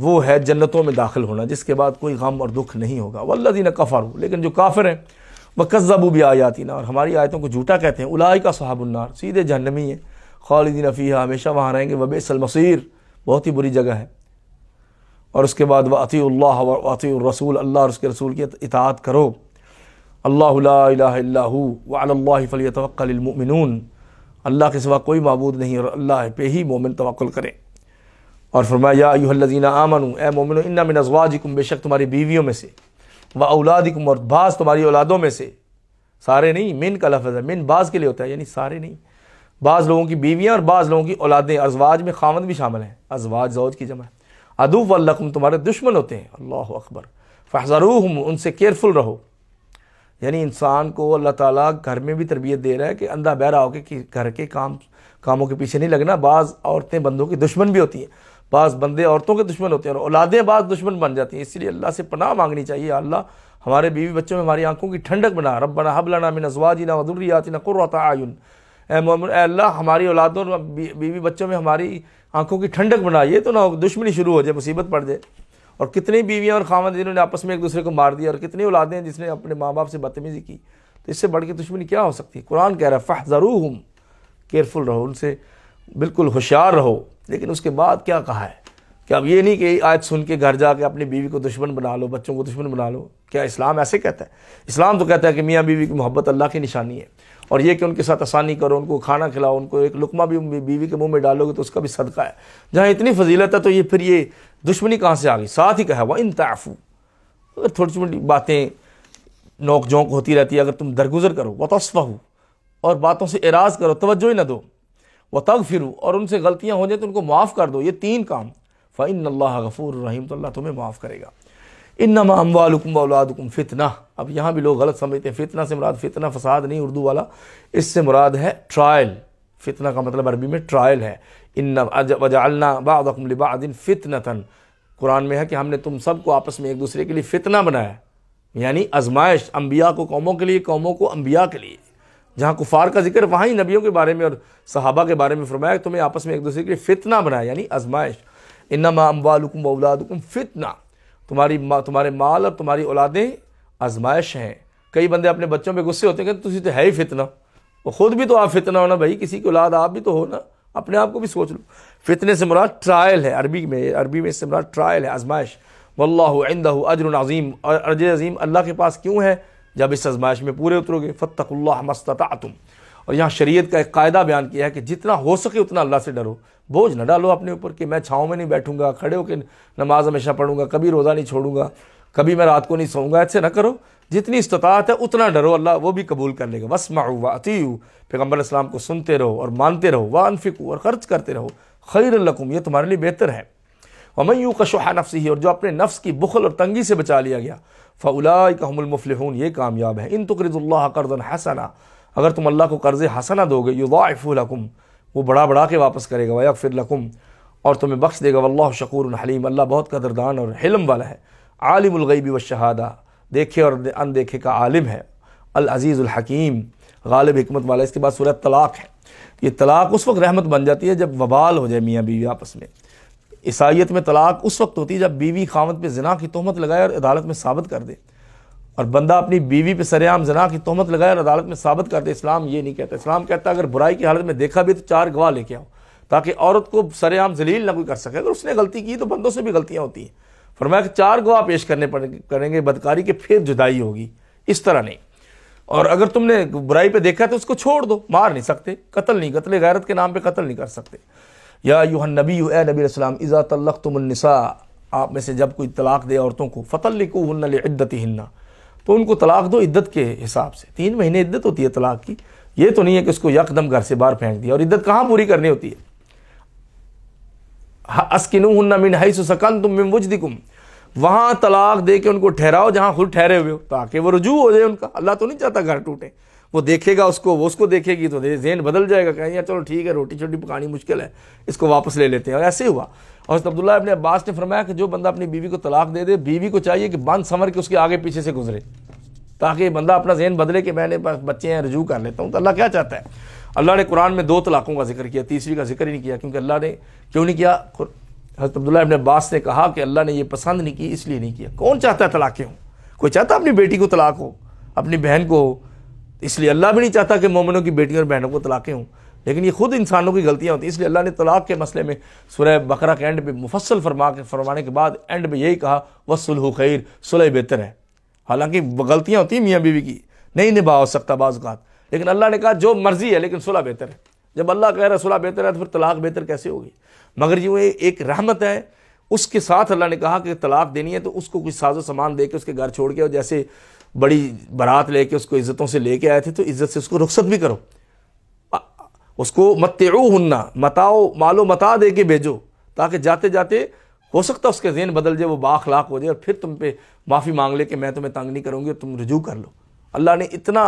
वो है जन्नतों में दाखिल होना जिसके बाद कोई गम और दुख नहीं होगा वल्लिन हो लेकिन जो काफिर हैं वकज़बू भी ना और हमारी आयतों को झूठा कहते हैं उलाई का सहाबुन्नार सीधे जहनमी है खालिदीन फ़ीहा हमेशा वहाँ रहेंगे वबेसल बहुत ही बुरी जगह है और उसके बाद वाती वाती रसूल अल्लाह और उसके रसूल की इतात करो अल्लाह वल्लाफ़लियतवक्लमिन अल्लाह के सिवा कोई मबूद नहीं और अल्लाह पे ही मोमिन तवक्ल करें और फरमाया यूहल्लिन आमन ए मोमिन इन्ना मिनजवाजिकुम बेशक तुम्हारी बीवियों में से व औलादिकुम और बास तुम्हारी औलादों में से सारे नहीं मिन का लफज है मिन बाज़ के लिए होता है यानी सारे नहीं बाज़ लोगों की बीवियाँ और बाज़ लोगों की औलादें अजवाज में खामद भी शामिल हैं अजवाज जौज की जमा अदूब वल्लकुम तुम्हारे दुश्मन होते हैं अल्लाह अकबर फ़ारूम उनसे केयरफुल रहो यानी इंसान को अल्लाह ताला घर में भी तरबियत दे रहा है कि अंधा बहरा होकर कि घर के काम कामों के पीछे नहीं लगना बाज़ औरतें बंदों की दुश्मन भी होती हैं बाज़ बंदे औरतों के दुश्मन होते हैं और औलादें बाज़ दुश्मन बन जाती हैं इसीलिए अल्लाह से पनाह मांगनी चाहिए अल्लाह हमारे बीवी बच्चों में हमारी आंखों की ठंडक बना रब बना हबलाना मिन अजवाजना वदुर्रियातना कुर्रता आयुन अल्लाह हमारी औलादों बीवी बच्चों में हमारी आंखों की ठंडक बना ये तो ना दुश्मनी शुरू हो जाए मुसीबत पड़ जाए और कितनी बीवियाँ और खामद जिन्होंने आपस में एक दूसरे को मार दिया और कितनी औलादें हैं जिसने अपने माँ बाप से बदतमीज़ी की तो इससे बढ़ के दुश्मनी क्या हो सकती है कुरान कह रहा है फ़ाह केयरफुल रहो उनसे बिल्कुल होशियार रहो लेकिन उसके बाद क्या कहा है कि अब ये नहीं कि आज सुन के घर जाके अपनी बीवी को दुश्मन बना लो बच्चों को दुश्मन बना लो क्या इस्लाम ऐसे कहता है इस्लाम तो कहता है कि मियाँ बीवी की मोहब्बत अल्लाह की निशानी है और ये कि उनके साथ आसानी करो उनको खाना खिलाओ उनको एक लुकमा भी बीवी के मुंह में डालोगे तो उसका भी सदका है जहाँ इतनी फजीलत है तो ये फिर ये दुश्मनी कहाँ से आ गई साथ ही कहा वह इन तैफू अगर थोड़ी छोटी बातें नोक झोंक होती रहती है अगर तुम दरगुजर करो वह हो और बातों से एराज करो तोज्जो ही ना दो व तग फिरू और उनसे गलतियाँ हो जाए तो उनको माफ़ कर दो ये तीन काम फ़ैन अल्लाह गफूर रहीम तो अल्लाह तुम्हें माफ़ करेगा इन नमा अम्बालकुम औलादकुम फितना अब यहाँ भी लोग गलत समझते हैं फितना से मुराद फितना फसाद नहीं उर्दू वाला इससे मुराद है ट्रायल फितना का मतलब अरबी में ट्रायल है इन वजालना बादकुम लिबादिन कुरान में है कि हमने तुम सबको आपस में एक दूसरे के लिए फितना बनाया यानी आजमाइश अम्बिया को कौमों के लिए कौमों को अम्बिया के लिए जहाँ कुफार का जिक्र वहाँ ही नबियों के बारे में और सहाबा के बारे में फरमाया तुम्हें आपस में एक दूसरे के लिए फितना बनाया यानी आजमाइश इन्ना अम्बालकुम औलादकुम फितना तुम्हारी मा, तुम्हारे माल और तुम्हारी औलादें आजमाइश हैं कई बंदे अपने बच्चों पर गुस्से होते हैं कहते तो है ही फितना वो खुद भी तो आप फितना हो ना भाई किसी की औलाद आप भी तो हो ना अपने आप को भी सोच लो फितने से मुराद ट्रायल है अरबी में अरबी में इससे मुराद ट्रायल है आजमाइश वल्लाह इंदह अजर अजीम और अर्ज अजीम अल्लाह के पास क्यों है जब इस आजमाइश में पूरे उतरोगे फतख मस्तता तुम और यहाँ शरीयत का एक कायदा बयान किया है कि जितना हो सके उतना अल्लाह से डरो बोझ न डालो अपने ऊपर कि मैं छाँव में नहीं बैठूंगा खड़े होकर नमाज हमेशा पढ़ूंगा कभी रोज़ा नहीं छोड़ूंगा कभी मैं रात को नहीं सोऊंगा ऐसे ना करो जितनी इस्तात है उतना डरो अल्लाह वो भी कबूल कर लेगा बस माऊ वातीयू पैगम्बर इस्लाम को सुनते रहो और मानते रहो व अनफिकू और ख़र्च करते रहो खैर लकुम ये तुम्हारे लिए बेहतर है वमयू का शुहा नफ्स ही और जो अपने नफ्स की बुखल और तंगी से बचा लिया गया का हमलमफलहून ये कामयाब है इन तकरदल्ला कर्ज़न हसना अगर तुम अल्लाह को कर्ज़ हसना दोगे युदाफ़ुलकुम वो बड़ा बढ़ा के वापस करेगा वया फिर लकुम और तुम्हें बख्श देगा वल्ला शकूर हलीम अल्लाह बहुत कदरदान और हिलम वाला है आलिमगैबी व शहादा देखे और अनदेखे का आलिम है हकीम गालिब हमत वाला इसके बाद सूरत तलाक़ है ये तलाक़ उस वक्त रहमत बन जाती है जब वबाल हो जाए मियाँ बीवी आपस में ईसाइत में तलाक उस वक्त होती है जब बीवी खामत पे जना की तहमत लगाए और अदालत में साबित कर दे और बंदा अपनी बीवी पे सरेआम जना की तहमत लगाए और अदालत में साबित कर दे इस्लाम ये नहीं कहता इस्लाम कहता अगर बुराई की हालत में देखा भी तो चार गवाह लेके आओ ताकि औरत को सरेआम जलील ना कोई कर सके अगर उसने गलती की तो बंदों से भी गलतियाँ होती हैं फरमाया कि चार गवाह पेश करने करेंगे बदकारी के फिर जुदाई होगी इस तरह नहीं और अगर तुमने बुराई पर देखा तो उसको छोड़ दो मार नहीं सकते कत्ल नहीं कत्ल गैरत के नाम पर कत्ल नहीं कर सकते या यूहन नबी नबी सलाम इज़ा तल्लक तुमनसा आप में से जब कोई तलाक दे औरतों को फ़तलकू हन्नत हिन्ना तो उनको तलाक दो इद्दत के हिसाब से तीन महीने इद्दत होती है तलाक की ये तो नहीं है कि उसको यकदम घर से बाहर फेंक दिया और इद्दत कहाँ पूरी करनी होती है अस्किन हन्ना मिन हई सकन तुम मिन कुम वहाँ तलाक दे के उनको ठहराओ जहाँ खुद ठहरे हुए हो ताकि वो रजू हो जाए उनका अल्लाह तो नहीं चाहता घर टूटे वो देखेगा उसको वो उसको देखेगी तो जहन बदल जाएगा कहेंगे चलो ठीक है रोटी छोटी पकानी मुश्किल है इसको वापस ले लेते हैं और ऐसे हुआ और अब्दुल्ला अपने अब्बास ने फरमाया कि जो बंदा अपनी बीवी को तलाक दे दे बीवी को चाहिए कि बंद समर के उसके आगे पीछे से गुजरे ताकि बंदा अपना जहन बदले कि मैंने बच्चे हैं रजू कर लेता हूँ तो अल्लाह क्या चाहता है अल्लाह ने कुरान में दो तलाक़ों का जिक्र किया तीसरी का जिक्र ही नहीं किया क्योंकि अल्लाह ने क्यों नहीं किया हजरत अब्दुल्ला अपने अब्बास ने कहा कि अल्लाह ने यह पसंद नहीं की इसलिए नहीं किया कौन चाहता है तलाक़ें हों कोई चाहता अपनी बेटी को तलाक हो अपनी बहन को हो इसलिए अल्लाह भी नहीं चाहता कि मोमिनों की बेटियों और बहनों को तलाक़ें हों लेकिन ये खुद इंसानों की गलतियाँ होती हैं इसलिए अल्लाह ने तलाक़ के मसले में सुरह बकरा के एंड पे मुफसल फरमा के फरमाने के बाद एंड में यही कहा वह सुलह खैर सुलह बेहतर है हालांकि गलतियाँ होती हैं मियाँ बीवी की नहीं निभा हो सकता बाज़ात लेकिन अल्लाह ने कहा जो मर्ज़ी है लेकिन सुलह बेहतर है जब अल्लाह कह रहा है सुलह बेहतर है तो फिर तलाक बेहतर कैसे होगी मगर यूँ एक रहमत है उसके साथ अल्लाह ने कहा कि तलाक देनी है तो उसको कुछ साजो सामान दे के उसके घर छोड़ के और जैसे बड़ी बारात लेके उसको इज़्ज़तों से लेके आए थे तो इज़्ज़त से उसको रुख्सत भी करो उसको मतऊ हन्ना मताओ मालो मता दे के भेजो ताकि जाते जाते हो सकता है उसके जेन बदल जाए वो बाखलाक हो जाए और फिर तुम पे माफ़ी मांग ले कि मैं तुम्हें तंग नहीं करूँगी और तुम रजू कर लो अल्लाह ने इतना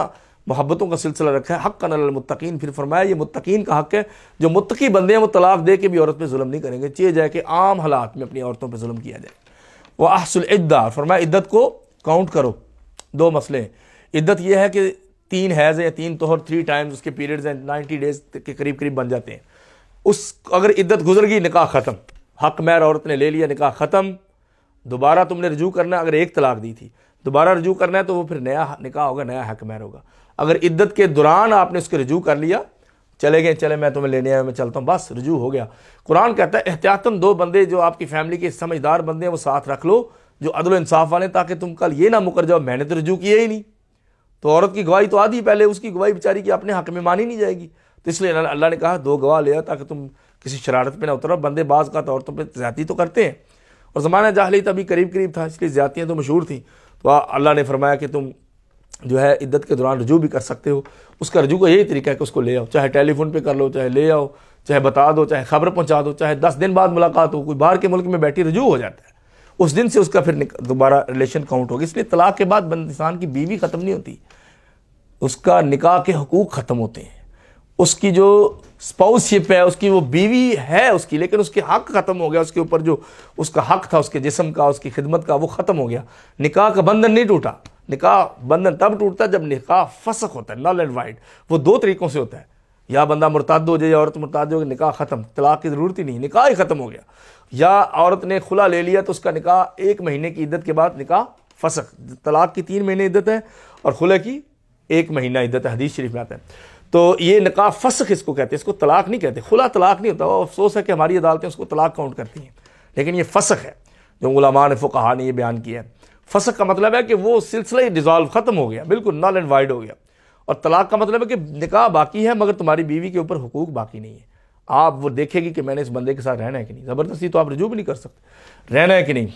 मोहब्बतों का सिलसिला रखा है हक का नलमतिन फिर फरमाया ये मुतकीन का हक है जो मुतकी बंदे हैं वो तलाक दे के भी औरत पर जुल्म नहीं करेंगे चाहिए जाए कि आम हालात में अपनी औरतों पर जुल्म किया जाए वह अहसुलद्दा फरमाया इद्दत को काउंट करो दो मसले हैं इद्दत यह है कि तीन हैज़ या तीन तोहर थ्री टाइम्स उसके पीरियड्स हैं नाइन्टी डेज के करीब करीब बन जाते हैं उस अगर इद्दत गुजर गई निकाह ख़त्म हक मैर औरत ने ले लिया निकाह ख़त्म दोबारा तुमने रजू करना अगर एक तलाक दी थी दोबारा रजू करना है तो वो फिर नया निकाह होगा नया हक मैर होगा अगर इद्दत के दौरान आपने उसके रजू कर लिया चले गए चले मैं तुम्हें लेने आया मैं चलता हूँ बस रजू हो गया कुरान कहता है एहतियातन दो बंदे जो आपकी फैमिली के समझदार बंदे हैं वो साथ रख लो जो अदल इंसाफ वाले ताकि तुम कल ये ना मुकर जाओ मैंने तो रजू किया ही नहीं तो औरत की गवाही तो आधी पहले उसकी गवाही बेचारी की अपने हक में मानी नहीं जाएगी तो इसलिए अल्लाह ने कहा दो गवाह ले ताकि तुम किसी शरारत पर ना उतरो बंदे बाज का तो औरतों पर ज्यादा तो करते हैं और ज़माना जाहली तभी करीब करीब था इसलिए ज्यादतियाँ तो मशहूर थी तो अल्लाह ने फरमाया कि तुम जो है इद्दत के दौरान रजू भी कर सकते हो उसका रजू का यही तरीका है कि उसको ले आओ चाहे टेलीफोन पे कर लो चाहे ले आओ चाहे बता दो चाहे खबर पहुंचा दो चाहे दस दिन बाद मुलाकात हो कोई बाहर के मुल्क में बैठी रजू हो जाता है उस दिन से उसका फिर दोबारा रिलेशन काउंट होगी इसलिए तलाक के बाद इंसान की बीवी ख़त्म नहीं होती उसका निकाह के हकूक़ ख़त्म होते हैं उसकी जो स्पाउसशिप है उसकी वो बीवी है उसकी लेकिन उसके हक ख़त्म हो गया उसके ऊपर जो उसका हक था उसके जिसम का उसकी खिदमत का वो ख़त्म हो गया निकाह का बंधन नहीं टूटा निकाह बंधन तब टूटता जब निकाह फसक होता है नल एंड वाइट वो दो तरीक़ों से होता है या बंदा मुर्ताद हो जाए या औरत मुर्ताद हो गई निकाह ख़त्म तलाक की ज़रूरत ही नहीं निकाह ही ख़त्म हो गया या औरत ने खुला ले लिया तो उसका निकाह एक महीने की इद्दत के बाद निकाह फसक तलाक की तीन महीने इद्दत है और खुले की एक महीना इद्दत है हदीस शरीफ में आता है तो ये निकाह फ़सक इसको कहते हैं इसको तलाक नहीं कहते खुला तलाक नहीं होता अफसोस है कि हमारी अदालतें उसको तलाक काउंट करती हैं लेकिन ये फ़सक है जो गुलामा ने फ़ुकाहा ने यह बयान किया है फसक का मतलब है कि वो सिलसिला ही डिजॉल्व ख़त्म हो गया बिल्कुल नल एंड वाइड हो गया और तलाक का मतलब है कि निकाह बाकी है मगर तुम्हारी बीवी के ऊपर हकूक बाकी नहीं है आप वो देखेगी कि मैंने इस बंदे के साथ रहना है कि नहीं ज़बरदस्ती तो आप रजू भी नहीं कर सकते रहना है कि नहीं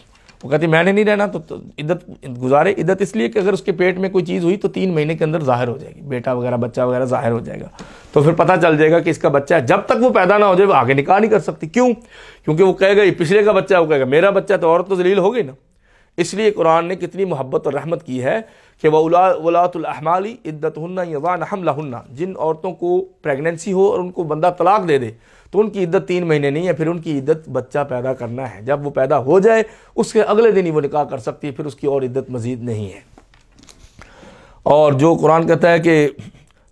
वो कहती मैंने नहीं रहना तो, तो इद्दत गुजारे इद्दत इसलिए कि अगर उसके पेट में कोई चीज़ हुई तो तीन महीने के अंदर ज़ाहिर हो जाएगी बेटा वगैरह बच्चा वगैरह ज़ाहिर हो जाएगा तो फिर पता चल जाएगा कि इसका बच्चा है जब तक वो पैदा ना हो जाए वो आगे निकाह नहीं कर सकती क्यों क्योंकि वो कहेगा ये पिछले का बच्चा है वो कहेगा मेरा बच्चा तो औरत तो जलील हो गई ना इसलिए कुरान ने कितनी मोहब्बत और रहमत की है कि वलातुलहमाली इद्दत हन्ना यवान हमला हन्ना जिन औरतों को प्रेगनेंसी हो और उनको बंदा तलाक दे दे तो उनकी इद्दत तीन महीने नहीं है फिर उनकी इद्दत बच्चा पैदा करना है जब वो पैदा हो जाए उसके अगले दिन ही वो निकाह कर सकती है फिर उसकी और इद्दत मजीद नहीं है और जो कुरान कहता है कि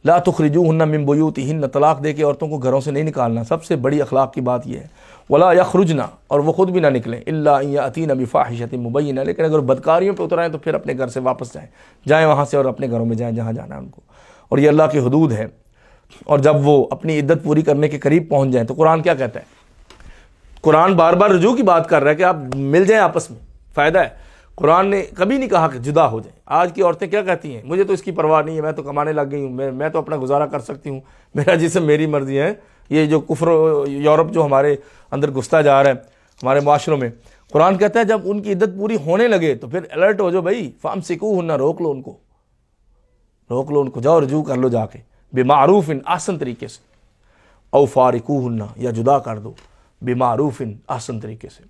ला तखरजू हन्ना मिम्बयूत हिन्न तलाक दे के औरतों को घरों से नहीं निकालना सबसे बड़ी अखलाक की बात यह है वला ना और वो ख़ुद भी ना निकलें अल्लाती नबी फ़ाहिशत मुबैन लेकिन अगर बदकारियों पर उतर आएँ तो फिर अपने घर से वापस जाएँ जाएँ वहाँ से और अपने घरों में जाएँ जहाँ जाना है उनको और ये अल्लाह की हदूद है और जब वो अपनी इद्दत पूरी करने के करीब पहुँच जाएँ तो कुरान क्या कहता है कुरान बार बार रजू की बात कर रहा है कि आप मिल जाएँ आपस में फ़ायदा है कुरान ने कभी नहीं कहा कि जुदा हो जाए आज की औरतें क्या कहती हैं मुझे तो इसकी परवाह नहीं है मैं तो कमाने लग गई हूँ मैं मैं तो अपना गुजारा कर सकती हूँ मेरा जिसम मेरी मर्ज़ी है ये जो कुफर यूरोप जो हमारे अंदर घुसता जा रहा है हमारे माशरों में कुरान कहता है जब उनकी इद्दत पूरी होने लगे तो फिर अलर्ट हो जाओ भाई फाम सिकू ना रोक लो उनको रोक लो उनको जाओ रजू कर लो जाके बेमारूफ इन आसन तरीके से औ फारिकू ना या जुदा कर दो बेमारूफ इन आसन तरीके से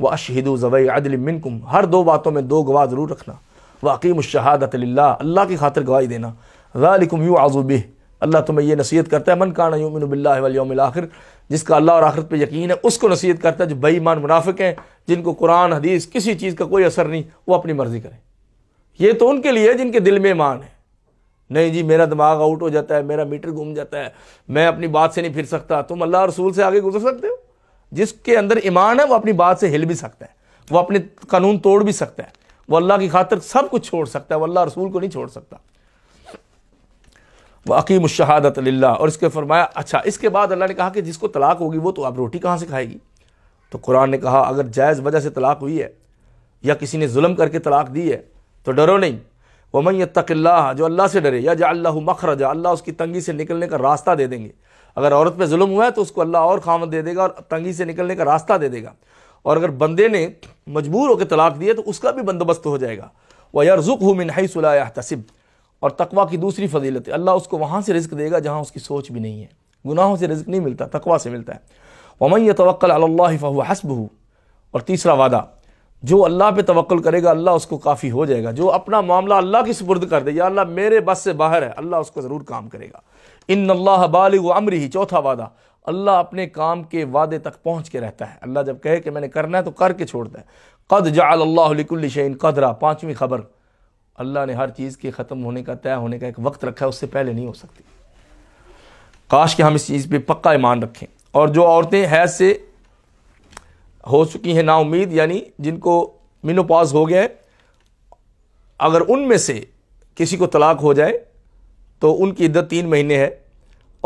व अशहद ज़वै अदल मिनकुम हर दो बातों में दो गवाह ज़रूर रखना वाकीम शहादत अल्लाह की खातर गवाही देना गलिकम यू आज़ुबिह अल्लाह तुम्हें यह नसीहत करता है मन काना यूमिन आखिर जिसका अल्लाह और आखिरत पर यकीन है उसको नसीहत करता है जो बईमान मुनाफिक हैं जिनको कुरान हदीस किसी चीज़ का कोई असर नहीं वो अपनी मर्ज़ी करें ये तो उनके लिए है जिनके दिल में ईमान है नहीं जी मेरा दिमाग आउट हो जाता है मेरा मीटर घूम जाता है मैं अपनी बात से नहीं फिर सकता तुम अल्लाह रसूल से आगे गुजर सकते हो जिसके अंदर ईमान है वो अपनी बात से हिल भी सकता है वो अपने कानून तोड़ भी सकता है वो अल्लाह की खातर सब कुछ छोड़ सकता है वो अल्लाह रसूल को नहीं छोड़ सकता वकीम शहादत ला और इसके फरमाया अच्छा इसके बाद अल्लाह ने कहा कि जिसको तलाक होगी वो तो आप रोटी कहाँ से खाएगी तो कुरान ने कहा अगर जायज़ वजह से तलाक हुई है या किसी ने जुल्म करके तलाक दी है तो डरो नहीं वमन तकल्ला जो अल्लाह से डरे या जो अल्लाह मखरजा अल्लाह उसकी तंगी से निकलने का रास्ता दे देंगे अगर औरत पे जुल्म हुआ है तो उसको अल्लाह और खामत दे देगा और तंगी से निकलने का रास्ता दे देगा और अगर बंदे ने मजबूर होकर तलाक दिया तो उसका भी बंदोबस्त हो जाएगा वह रुक हूँ मिन हई तसिब और तकवा की दूसरी फजीलत है अल्लाह उसको वहाँ से रिस्क देगा जहाँ उसकी सोच भी नहीं है गुनाहों से रिस्क नहीं मिलता तकवा से मिलता है वमैय तवक्ल फ़हु हसबहू और तीसरा वादा जो अल्लाह पे तवक्ल करेगा अल्लाह उसको काफ़ी हो जाएगा जो अपना मामला अल्लाह की सुपुर्द कर दे या अल्लाह मेरे बस से बाहर है अल्लाह उसको ज़रूर काम करेगा इन अल्लाह बालग अमरी ही चौथा वादा अल्लाह अपने काम के वादे तक पहुँच के रहता है अल्लाह जब कहे कि मैंने करना है तो करके छोड़ता है कद जा अल्लाकुल्ल कदरा पाँचवीं खबर अल्लाह ने हर चीज़ के ख़त्म होने का तय होने का एक वक्त रखा है उससे पहले नहीं हो सकती काश कि हम इस चीज़ पे पक्का ईमान रखें और जो औरतें हैज से हो चुकी हैं नाउमीद यानी जिनको मिनोपॉज हो गया है अगर उनमें से किसी को तलाक हो जाए तो उनकी इद्दत तीन महीने है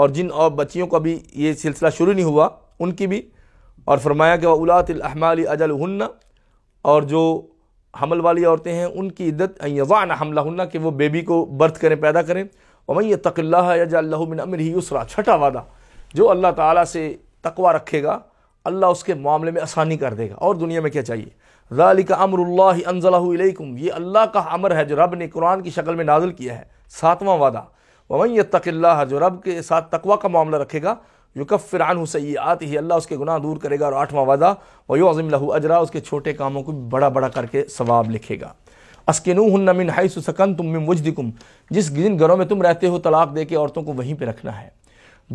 और जिन और बच्चियों का भी ये सिलसिला शुरू नहीं हुआ उनकी भी और फरमाया कि वलातमाल अजल हन्ना और जो हमल वाली औरतें हैं उनकी इद्दत यज़ान हमला कि वो बेबी को बर्थ करें पैदा करें और मैं ये तकल्ला अमिर ही उसरा छठा वादा जो अल्लाह ताला से तकवा रखेगा अल्लाह उसके मामले में आसानी कर देगा और दुनिया में क्या चाहिए रली का अमरल्लाकुम ये अल्लाह का अमर है जो रब ने कुरान की शक्ल में नाजिल किया है सातवां वादा वमैत तकल्ला जो रब के साथ तकवा का मामला रखेगा युकफ़िर आन हुसैी आती ही अल्लाह उसके गुनाह दूर करेगा और आठवां वादा यो अज़म लहू अजरा उसके छोटे कामों को बड़ा बड़ा करके सवाब लिखेगा अस्किनू हन मिन हाई सकन तुम मिन मुजदिकुम जिस जिन घरों में तुम रहते हो तलाक दे के औरतों को वहीं पर रखना है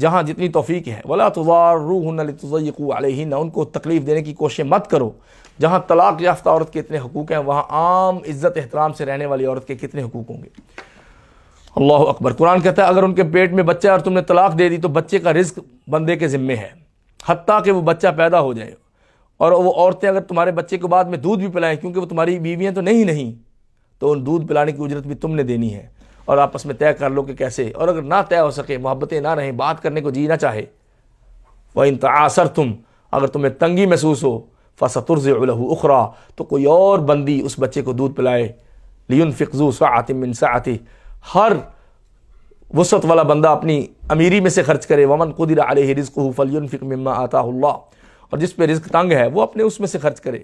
जहाँ जितनी तोफ़ीक है वला रू अल ही ना उनको तकलीफ़ देने की कोशिश मत करो जहाँ तलाक याफ्ता औरत के इतने हकूक़ हैं वहाँ आम इज़्ज़त एहतराम से रहने वाली औरत के कितने हकूक़ होंगे अल्लाह अकबर कुरान कहता है अगर उनके पेट में बच्चा और तुमने तलाक दे दी तो बच्चे का रिस्क बंदे के ज़िम्मे है हती कि वो बच्चा पैदा हो जाए और वो औरतें अगर तुम्हारे बच्चे को बाद में दूध भी पिलाएं क्योंकि वो तुम्हारी बीवियाँ तो नहीं नहीं तो उन दूध पिलाने की उजरत भी तुमने देनी है और आपस में तय कर लो कि कैसे और अगर ना तय हो सके मोहब्बतें ना रहें बात करने को जी ना चाहे वह तसर तुम अगर तुम्हें तंगी महसूस हो फ़सतुरजलहू उखरा तो कोई और बंदी उस बच्चे को दूध पिलाए लियन फ़िकजू सा आती हर वसत वाला बंदा अपनी अमीरी में से खर्च करे वमन कुदिर आल रिज़ फलियनफ़िक मम्मा आता और जिस पे रिज्क तंग है वो अपने उसमें से खर्च करे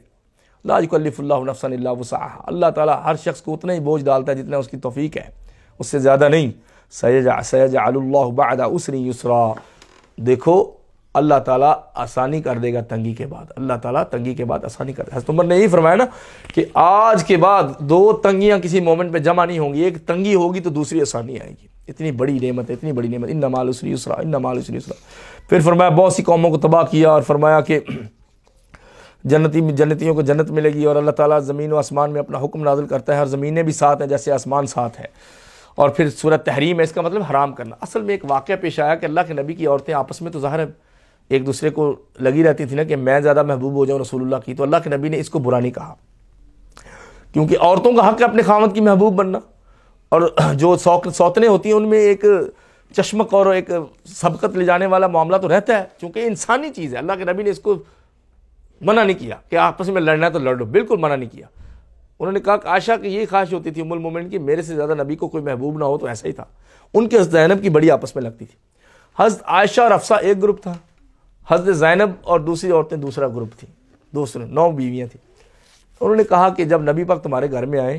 लाजकल्फ़ुल्लाफ़सन वसाह अल्लाह ताला हर शख्स को उतना ही बोझ डालता है जितना उसकी तोफ़ी है उससे ज़्यादा नहीं सैज सैज आल्लाबादा उसरी यूसरा देखो अल्लाह ताला आसानी कर देगा तंगी के बाद अल्लाह ताला तंगी के बाद आसानी कर देगा हजरत उमर ने यही फरमाया ना कि आज के बाद दो तंगियां किसी मोमेंट पे जमा नहीं होंगी एक तंगी होगी तो दूसरी आसानी आएगी इतनी बड़ी नेमत है इतनी बड़ी नेमत इन नमाल उसरी उसरा इन नमाल उसरी उसरा फिर फरमाया बहुत सी कौमों को तबाह किया और फरमाया कि जन्नती जन्नतियों को जन्नत मिलेगी और अल्लाह ताला ज़मीन व आसमान में अपना हुक्म नाजिल करता है और ज़मीनें भी साथ हैं जैसे आसमान साथ है और फिर सूरत तहरीम है इसका मतलब हराम करना असल में एक वाक़ पेश आया कि अल्लाह के नबी की औरतें आपस में तो ज़ाहिर एक दूसरे को लगी रहती थी ना कि मैं ज़्यादा महबूब हो जाऊँ रसूलुल्लाह की तो अल्लाह के नबी ने इसको बुरा नहीं कहा क्योंकि औरतों का हक है अपने खामत की महबूब बनना और जो सौक सौतने होती हैं उनमें एक चश्मक और एक सबकत ले जाने वाला मामला तो रहता है क्योंकि इंसानी चीज़ है अल्लाह के नबी ने इसको मना नहीं किया कि आपस में लड़ना है तो लड़ लो बिल्कुल मना नहीं किया उन्होंने कहा कि आशा की यही ख्वाहिश होती थी उमुल मोमेंट की मेरे से ज़्यादा नबी को कोई महबूब ना हो तो ऐसा ही था उनके हस्त जैनब की बड़ी आपस में लगती थी हस्त आयशा और अफसा एक ग्रुप था हजरत ज़ैनब और दूसरी औरतें दूसरा ग्रुप थी दूसरे नौ बीवियाँ थीं उन्होंने कहा कि जब नबी पाक तुम्हारे घर में आए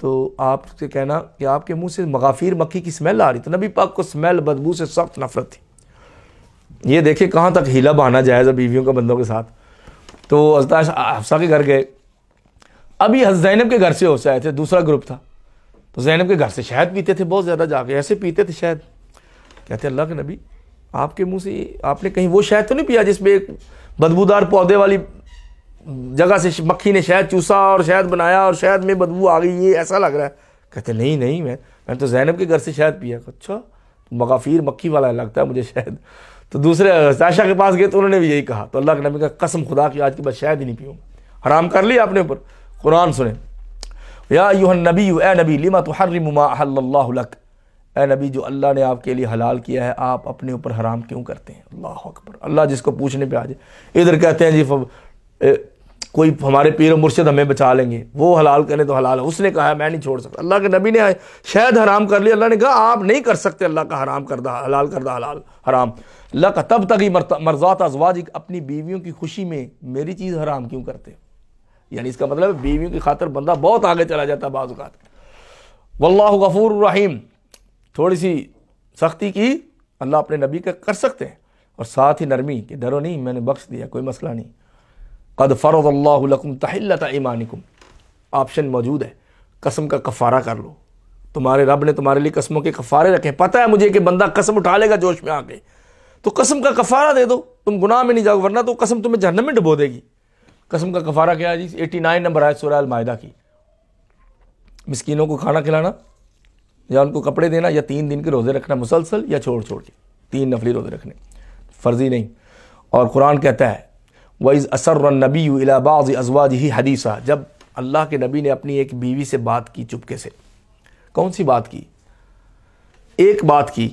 तो आपसे कहना कि आपके मुंह से मगाफिर मक्खी की स्मेल आ रही तो नबी पाक को स्मेल बदबू से सख्त नफरत थी ये देखे कहाँ तक हीला बहाना जाए जब बीवियों का बंदों के साथ तो हफ्सा के घर गए अभी हज जैनब के घर से होश आए थे दूसरा ग्रुप था तो जैनब के घर से शहद पीते थे बहुत ज़्यादा जाके ऐसे पीते थे शहद कहते अल्लाह के नबी आपके मुंह से आपने कहीं वो शहद तो नहीं पिया जिसमें एक बदबूदार पौधे वाली जगह से मक्खी ने शहद चूसा और शहद बनाया और शहद में बदबू आ गई ये ऐसा लग रहा है कहते नहीं नहीं मैं मैंने तो जैनब के घर से शहद पिया अच्छा तो मगाफिर मक्खी वाला लगता है मुझे शहद तो दूसरे आयशा के पास गए तो उन्होंने भी यही कहा तो अल्लाह के नबी का कसम खुदा की आज के बाद शायद ही नहीं पीऊँ हराम कर लिया अपने ऊपर कुरान सुने या यूहन नबी ए नबी लिमा तो हर रिमा अल्लाह ए नबी जो अल्लाह ने आपके लिए हलाल किया है आप अपने ऊपर हराम क्यों करते हैं अल्लाह अकबर अल्लाह जिसको पूछने पे आ जाए इधर कहते हैं जी फब, ए, कोई हमारे पीर मुर्शद हमें बचा लेंगे वो हलाल करें तो हलाल है उसने कहा मैं नहीं छोड़ सकता अल्लाह के नबी ने शायद हराम कर लिया अल्लाह ने कहा आप नहीं कर सकते अल्लाह का हराम करदा हलाल करदा हलाल हराम अल्लाह का तब तक ही मर्जात अजवाज अपनी बीवियों की खुशी में मेरी चीज़ हराम क्यों करते यानी इसका मतलब बीवियों की खातर बंदा बहुत आगे चला जाता है बाज़ात वल्ला गफूर रहीम थोड़ी सी सख्ती की अल्लाह अपने नबी का कर सकते हैं और साथ ही नरमी कि डरो नहीं मैंने बख्श दिया कोई मसला नहीं कद फ़रदल्लाकुम तहलत ईमानिकुम ऑप्शन मौजूद है कसम का कफ़ारा कर लो तुम्हारे रब ने तुम्हारे लिए कस्मों के कफ़ारे रखे पता है मुझे कि बंदा कसम उठा लेगा जोश में आके तो कसम का कफ़ारा दे दो तुम गुनाह में नहीं जाओ वरना तो कसम तुम्हें जहनम में डुबो देगी कसम का कफ़ारा क्या है जी एटी नाइन नंबर आयत सुरह अलमायदा की मिसकिनों को खाना खिलाना या उनको कपड़े देना या तीन दिन के रोज़े रखना मुसलसल या छोड़ छोड़ के तीन नफली रोज़े रखने फ़र्ज़ी नहीं और कुरान कहता है वज़ असर नबी इलाबाज अजवाज ही हदीसा जब अल्लाह के नबी ने अपनी एक बीवी से बात की चुपके से कौन सी बात की एक बात की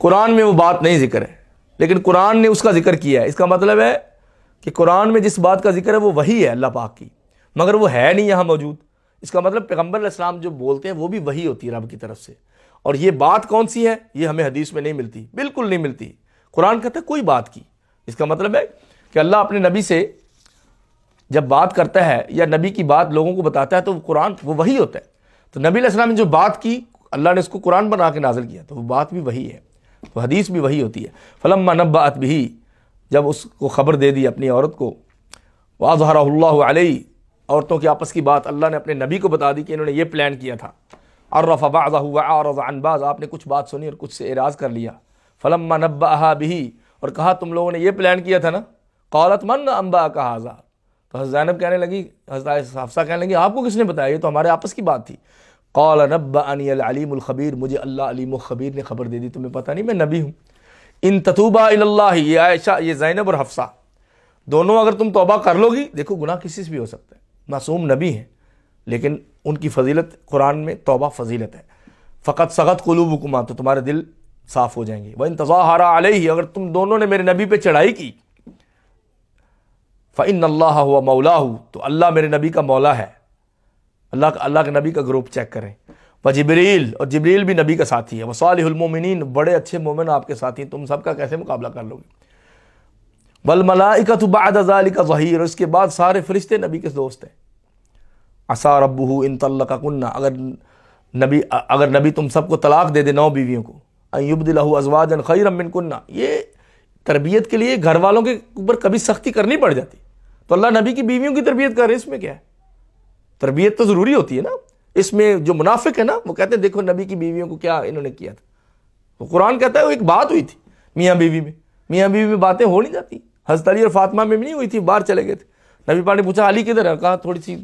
कुरान में वो बात नहीं जिक्र है लेकिन कुरान ने उसका जिक्र किया है इसका मतलब है कि कुरान में जिस बात का जिक्र है वो वही है अल्लाह पाक की मगर वो है नहीं यहाँ मौजूद इसका मतलब पैगम्बर इस्लाम जो बोलते हैं वो भी वही होती है रब की तरफ से और ये बात कौन सी है ये हमें हदीस में नहीं मिलती बिल्कुल नहीं मिलती कुरान कहता है कोई बात की इसका मतलब है कि अल्लाह अपने नबी से जब बात करता है या नबी की बात लोगों को बताता है तो कुरान वो वही होता है तो नबी इस्लाम ने जो बात की अल्लाह ने इसको कुरान बना के नाजिल किया तो वो बात भी वही है तो हदीस भी वही होती है फलम नब्बात भी जब उसको ख़बर दे दी अपनी औरत को वाजहरा औरतों की आपस की बात अल्लाह ने अपने नबी को बता दी कि इन्होंने ये प्लान किया था और रफ़ाबाज़ हुआ और अनबाज आपने कुछ बात सुनी और कुछ से एराज़ कर लिया फ़लम नब्बा भी और कहा तुम लोगों ने ये प्लान किया था ना कौलत मन अम्बा का हाजा तो हज़रत जैनब कहने लगी हज़रत हाफसा कहने लगी आपको किसने बताया ये तो हमारे आपस की बात थी कौल नब्बा अनिलमीर मुझे अल्लाह अलीम ख़बीर ने खबर दे दी तुम्हें पता नहीं मैं नबी हूँ इन ततूबा ये आयशा ये जैनब और हफ्सा दोनों अगर तुम तोबा कर लोगी देखो गुनाह किसी से भी हो सकता है मासूम नबी हैं लेकिन उनकी फजीलत कुरान में तोबा फजीलत है फ़कत सगत कुलूब हुकुमा तो तुम्हारे दिल साफ़ हो जाएंगे वह इंतज़ा हारा आलही अगर तुम दोनों ने मेरे नबी पर चढ़ाई की फ़ैन अल्लाह हुआ मौला हु तो अल्लाह मेरे नबी का मौला है अल्लाह का अल्लाह के नबी का ग्रुप चेक करें व जबरील और जबरील भी नबी का साथी है वसालमिन बड़े अच्छे मोमिन आपके साथी हैं तुम सबका कैसे मुकाबला कर लोगे का तो बादाली का ज़हीर और इसके बाद सारे फरिश्ते नबी के दोस्त हैं असा रबू इन तल्ला कन्ना अगर नबी अगर नबी तुम सबको तलाक दे दे नौ बीवियों को अजवाज अजवाजन खैर अमिन कन्ना ये तरबियत के लिए घर वालों के ऊपर कभी सख्ती करनी पड़ जाती तो अल्लाह नबी की बीवियों की तरबियत कर रहे इसमें क्या है तरबियत तो ज़रूरी होती है ना इसमें जो मुनाफिक है ना वो कहते हैं देखो नबी की बीवियों को क्या इन्होंने किया था तो कुरान कहता है वो एक बात हुई थी मियाँ बीवी में मियाँ बीवी में बातें हो नहीं जाती हजरत अली और फातिमा में भी नहीं हुई थी बाहर चले गए थे नबी पाक ने पूछा अली किधर है कहा थोड़ी सी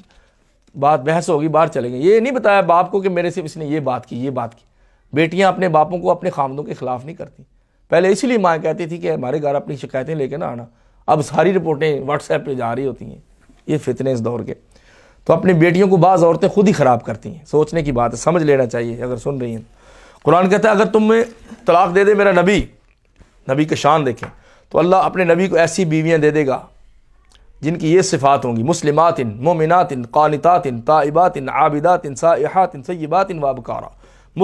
बात बहस होगी बाहर चले गए ये नहीं बताया बाप को कि मेरे से इसने ये बात की ये बात की बेटियां अपने बापों को अपने खामदों के खिलाफ नहीं करती पहले इसीलिए माँ कहती थी कि हमारे घर अपनी शिकायतें लेके ना आना अब सारी रिपोर्टें व्हाट्सएप पर जा रही होती हैं ये फितने इस दौर के तो अपनी बेटियों को बाज़ औरतें खुद ही ख़राब करती हैं सोचने की बात है समझ लेना चाहिए अगर सुन रही हैं कुरान कहता है अगर तुम्हें तलाक दे दे मेरा नबी नबी की शान देखें तो अल्लाह अपने नबी को ऐसी बीवियाँ दे देगा जिनकी ये सिफ़ात होंगी मुस्लिमातिन मोमिनातिन कानितातिन ताइबातिन आबिदातिन साहत सय्यबात वाबकारा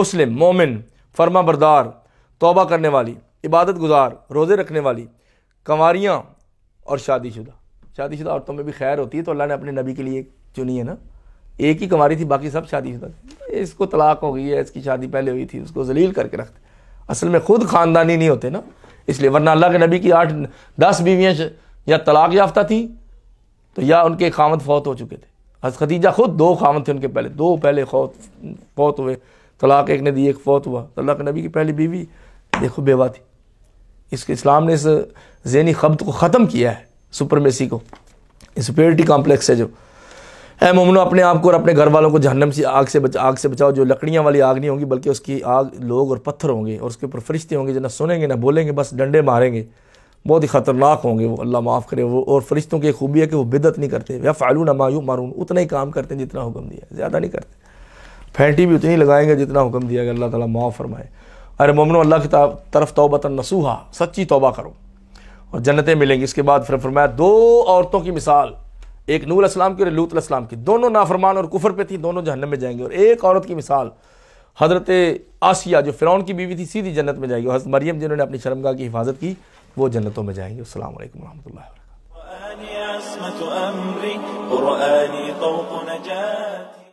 मुस्लिम मोमिन फर्मा बरदार तोबा करने वाली इबादत गुजार रोज़े रखने वाली कंवारियाँ और शादीशुदा शादीशुदा औरतों में भी खैर होती है तो अल्लाह ने अपने नबी के लिए चुनी है ना एक ही कंवारी थी बाकी सब शादीशुदा इसको तलाक हो गई है इसकी शादी पहले हुई थी उसको जलील करके रखते असल में खुद ख़ानदानी नहीं होते ना इसलिए वरना अल्लाह के नबी की आठ दस बीवियाँ या तलाक याफ्ता थी तो या उनके खामत फौत हो चुके थे हज़ खदीजा खुद दो खामत थे उनके पहले दो पहले खौत फौत हुए तलाक एक ने दी एक फौत हुआ तो अल्लाह के नबी की पहली बीवी देखो बेवा थी इसके इस्लाम ने इस जैनी खबत को ख़त्म किया है सुपरमेसी को इस्पेरिटी कॉम्प्लेक्स है जो है ममनो अपने आप को और अपने घर वालों को जहनम से आग से बचा आग से बचाओ जो लकड़ियाँ वाली आग नहीं होगी बल्कि उसकी आग लोग और पत्थर होंगे और उसके ऊपर फरिश्ते होंगे जो ना सुनेंगे ना बोलेंगे बस डंडे मारेंगे बहुत ही ख़तरनाक होंगे वो अल्लाह माफ़ करे वो और फरिश्तों की खूबी है कि वो बिदत नहीं करते या फ़ालू ना मायूँ मारून उतना ही काम करते हैं जितना हुक्म दिया ज़्यादा नहीं करते फैंटी भी उतनी लगाएंगे जितना हुक्म दिया अल्लाह ताला माफ़ फरमाए अरे ममनो अल्लाह की तरफ तोबा नसूहा सच्ची तोबा करो और जन्नतें मिलेंगी इसके बाद फिर फरमाया दो औरतों की मिसाल एक नूल इस्लाम की और लूत असलाम की दोनों नाफरमान और कुफर पे थी दोनों जहन्नम में जाएंगे और एक औरत की मिसाल हज़रत आसिया जो फ़िरौन की बीवी थी सीधी जन्नत में जाएगी और हज़रत मरियम जिन्होंने अपनी शर्मगा की हिफाजत की वो जन्नतों में जाएंगे असल वरहमल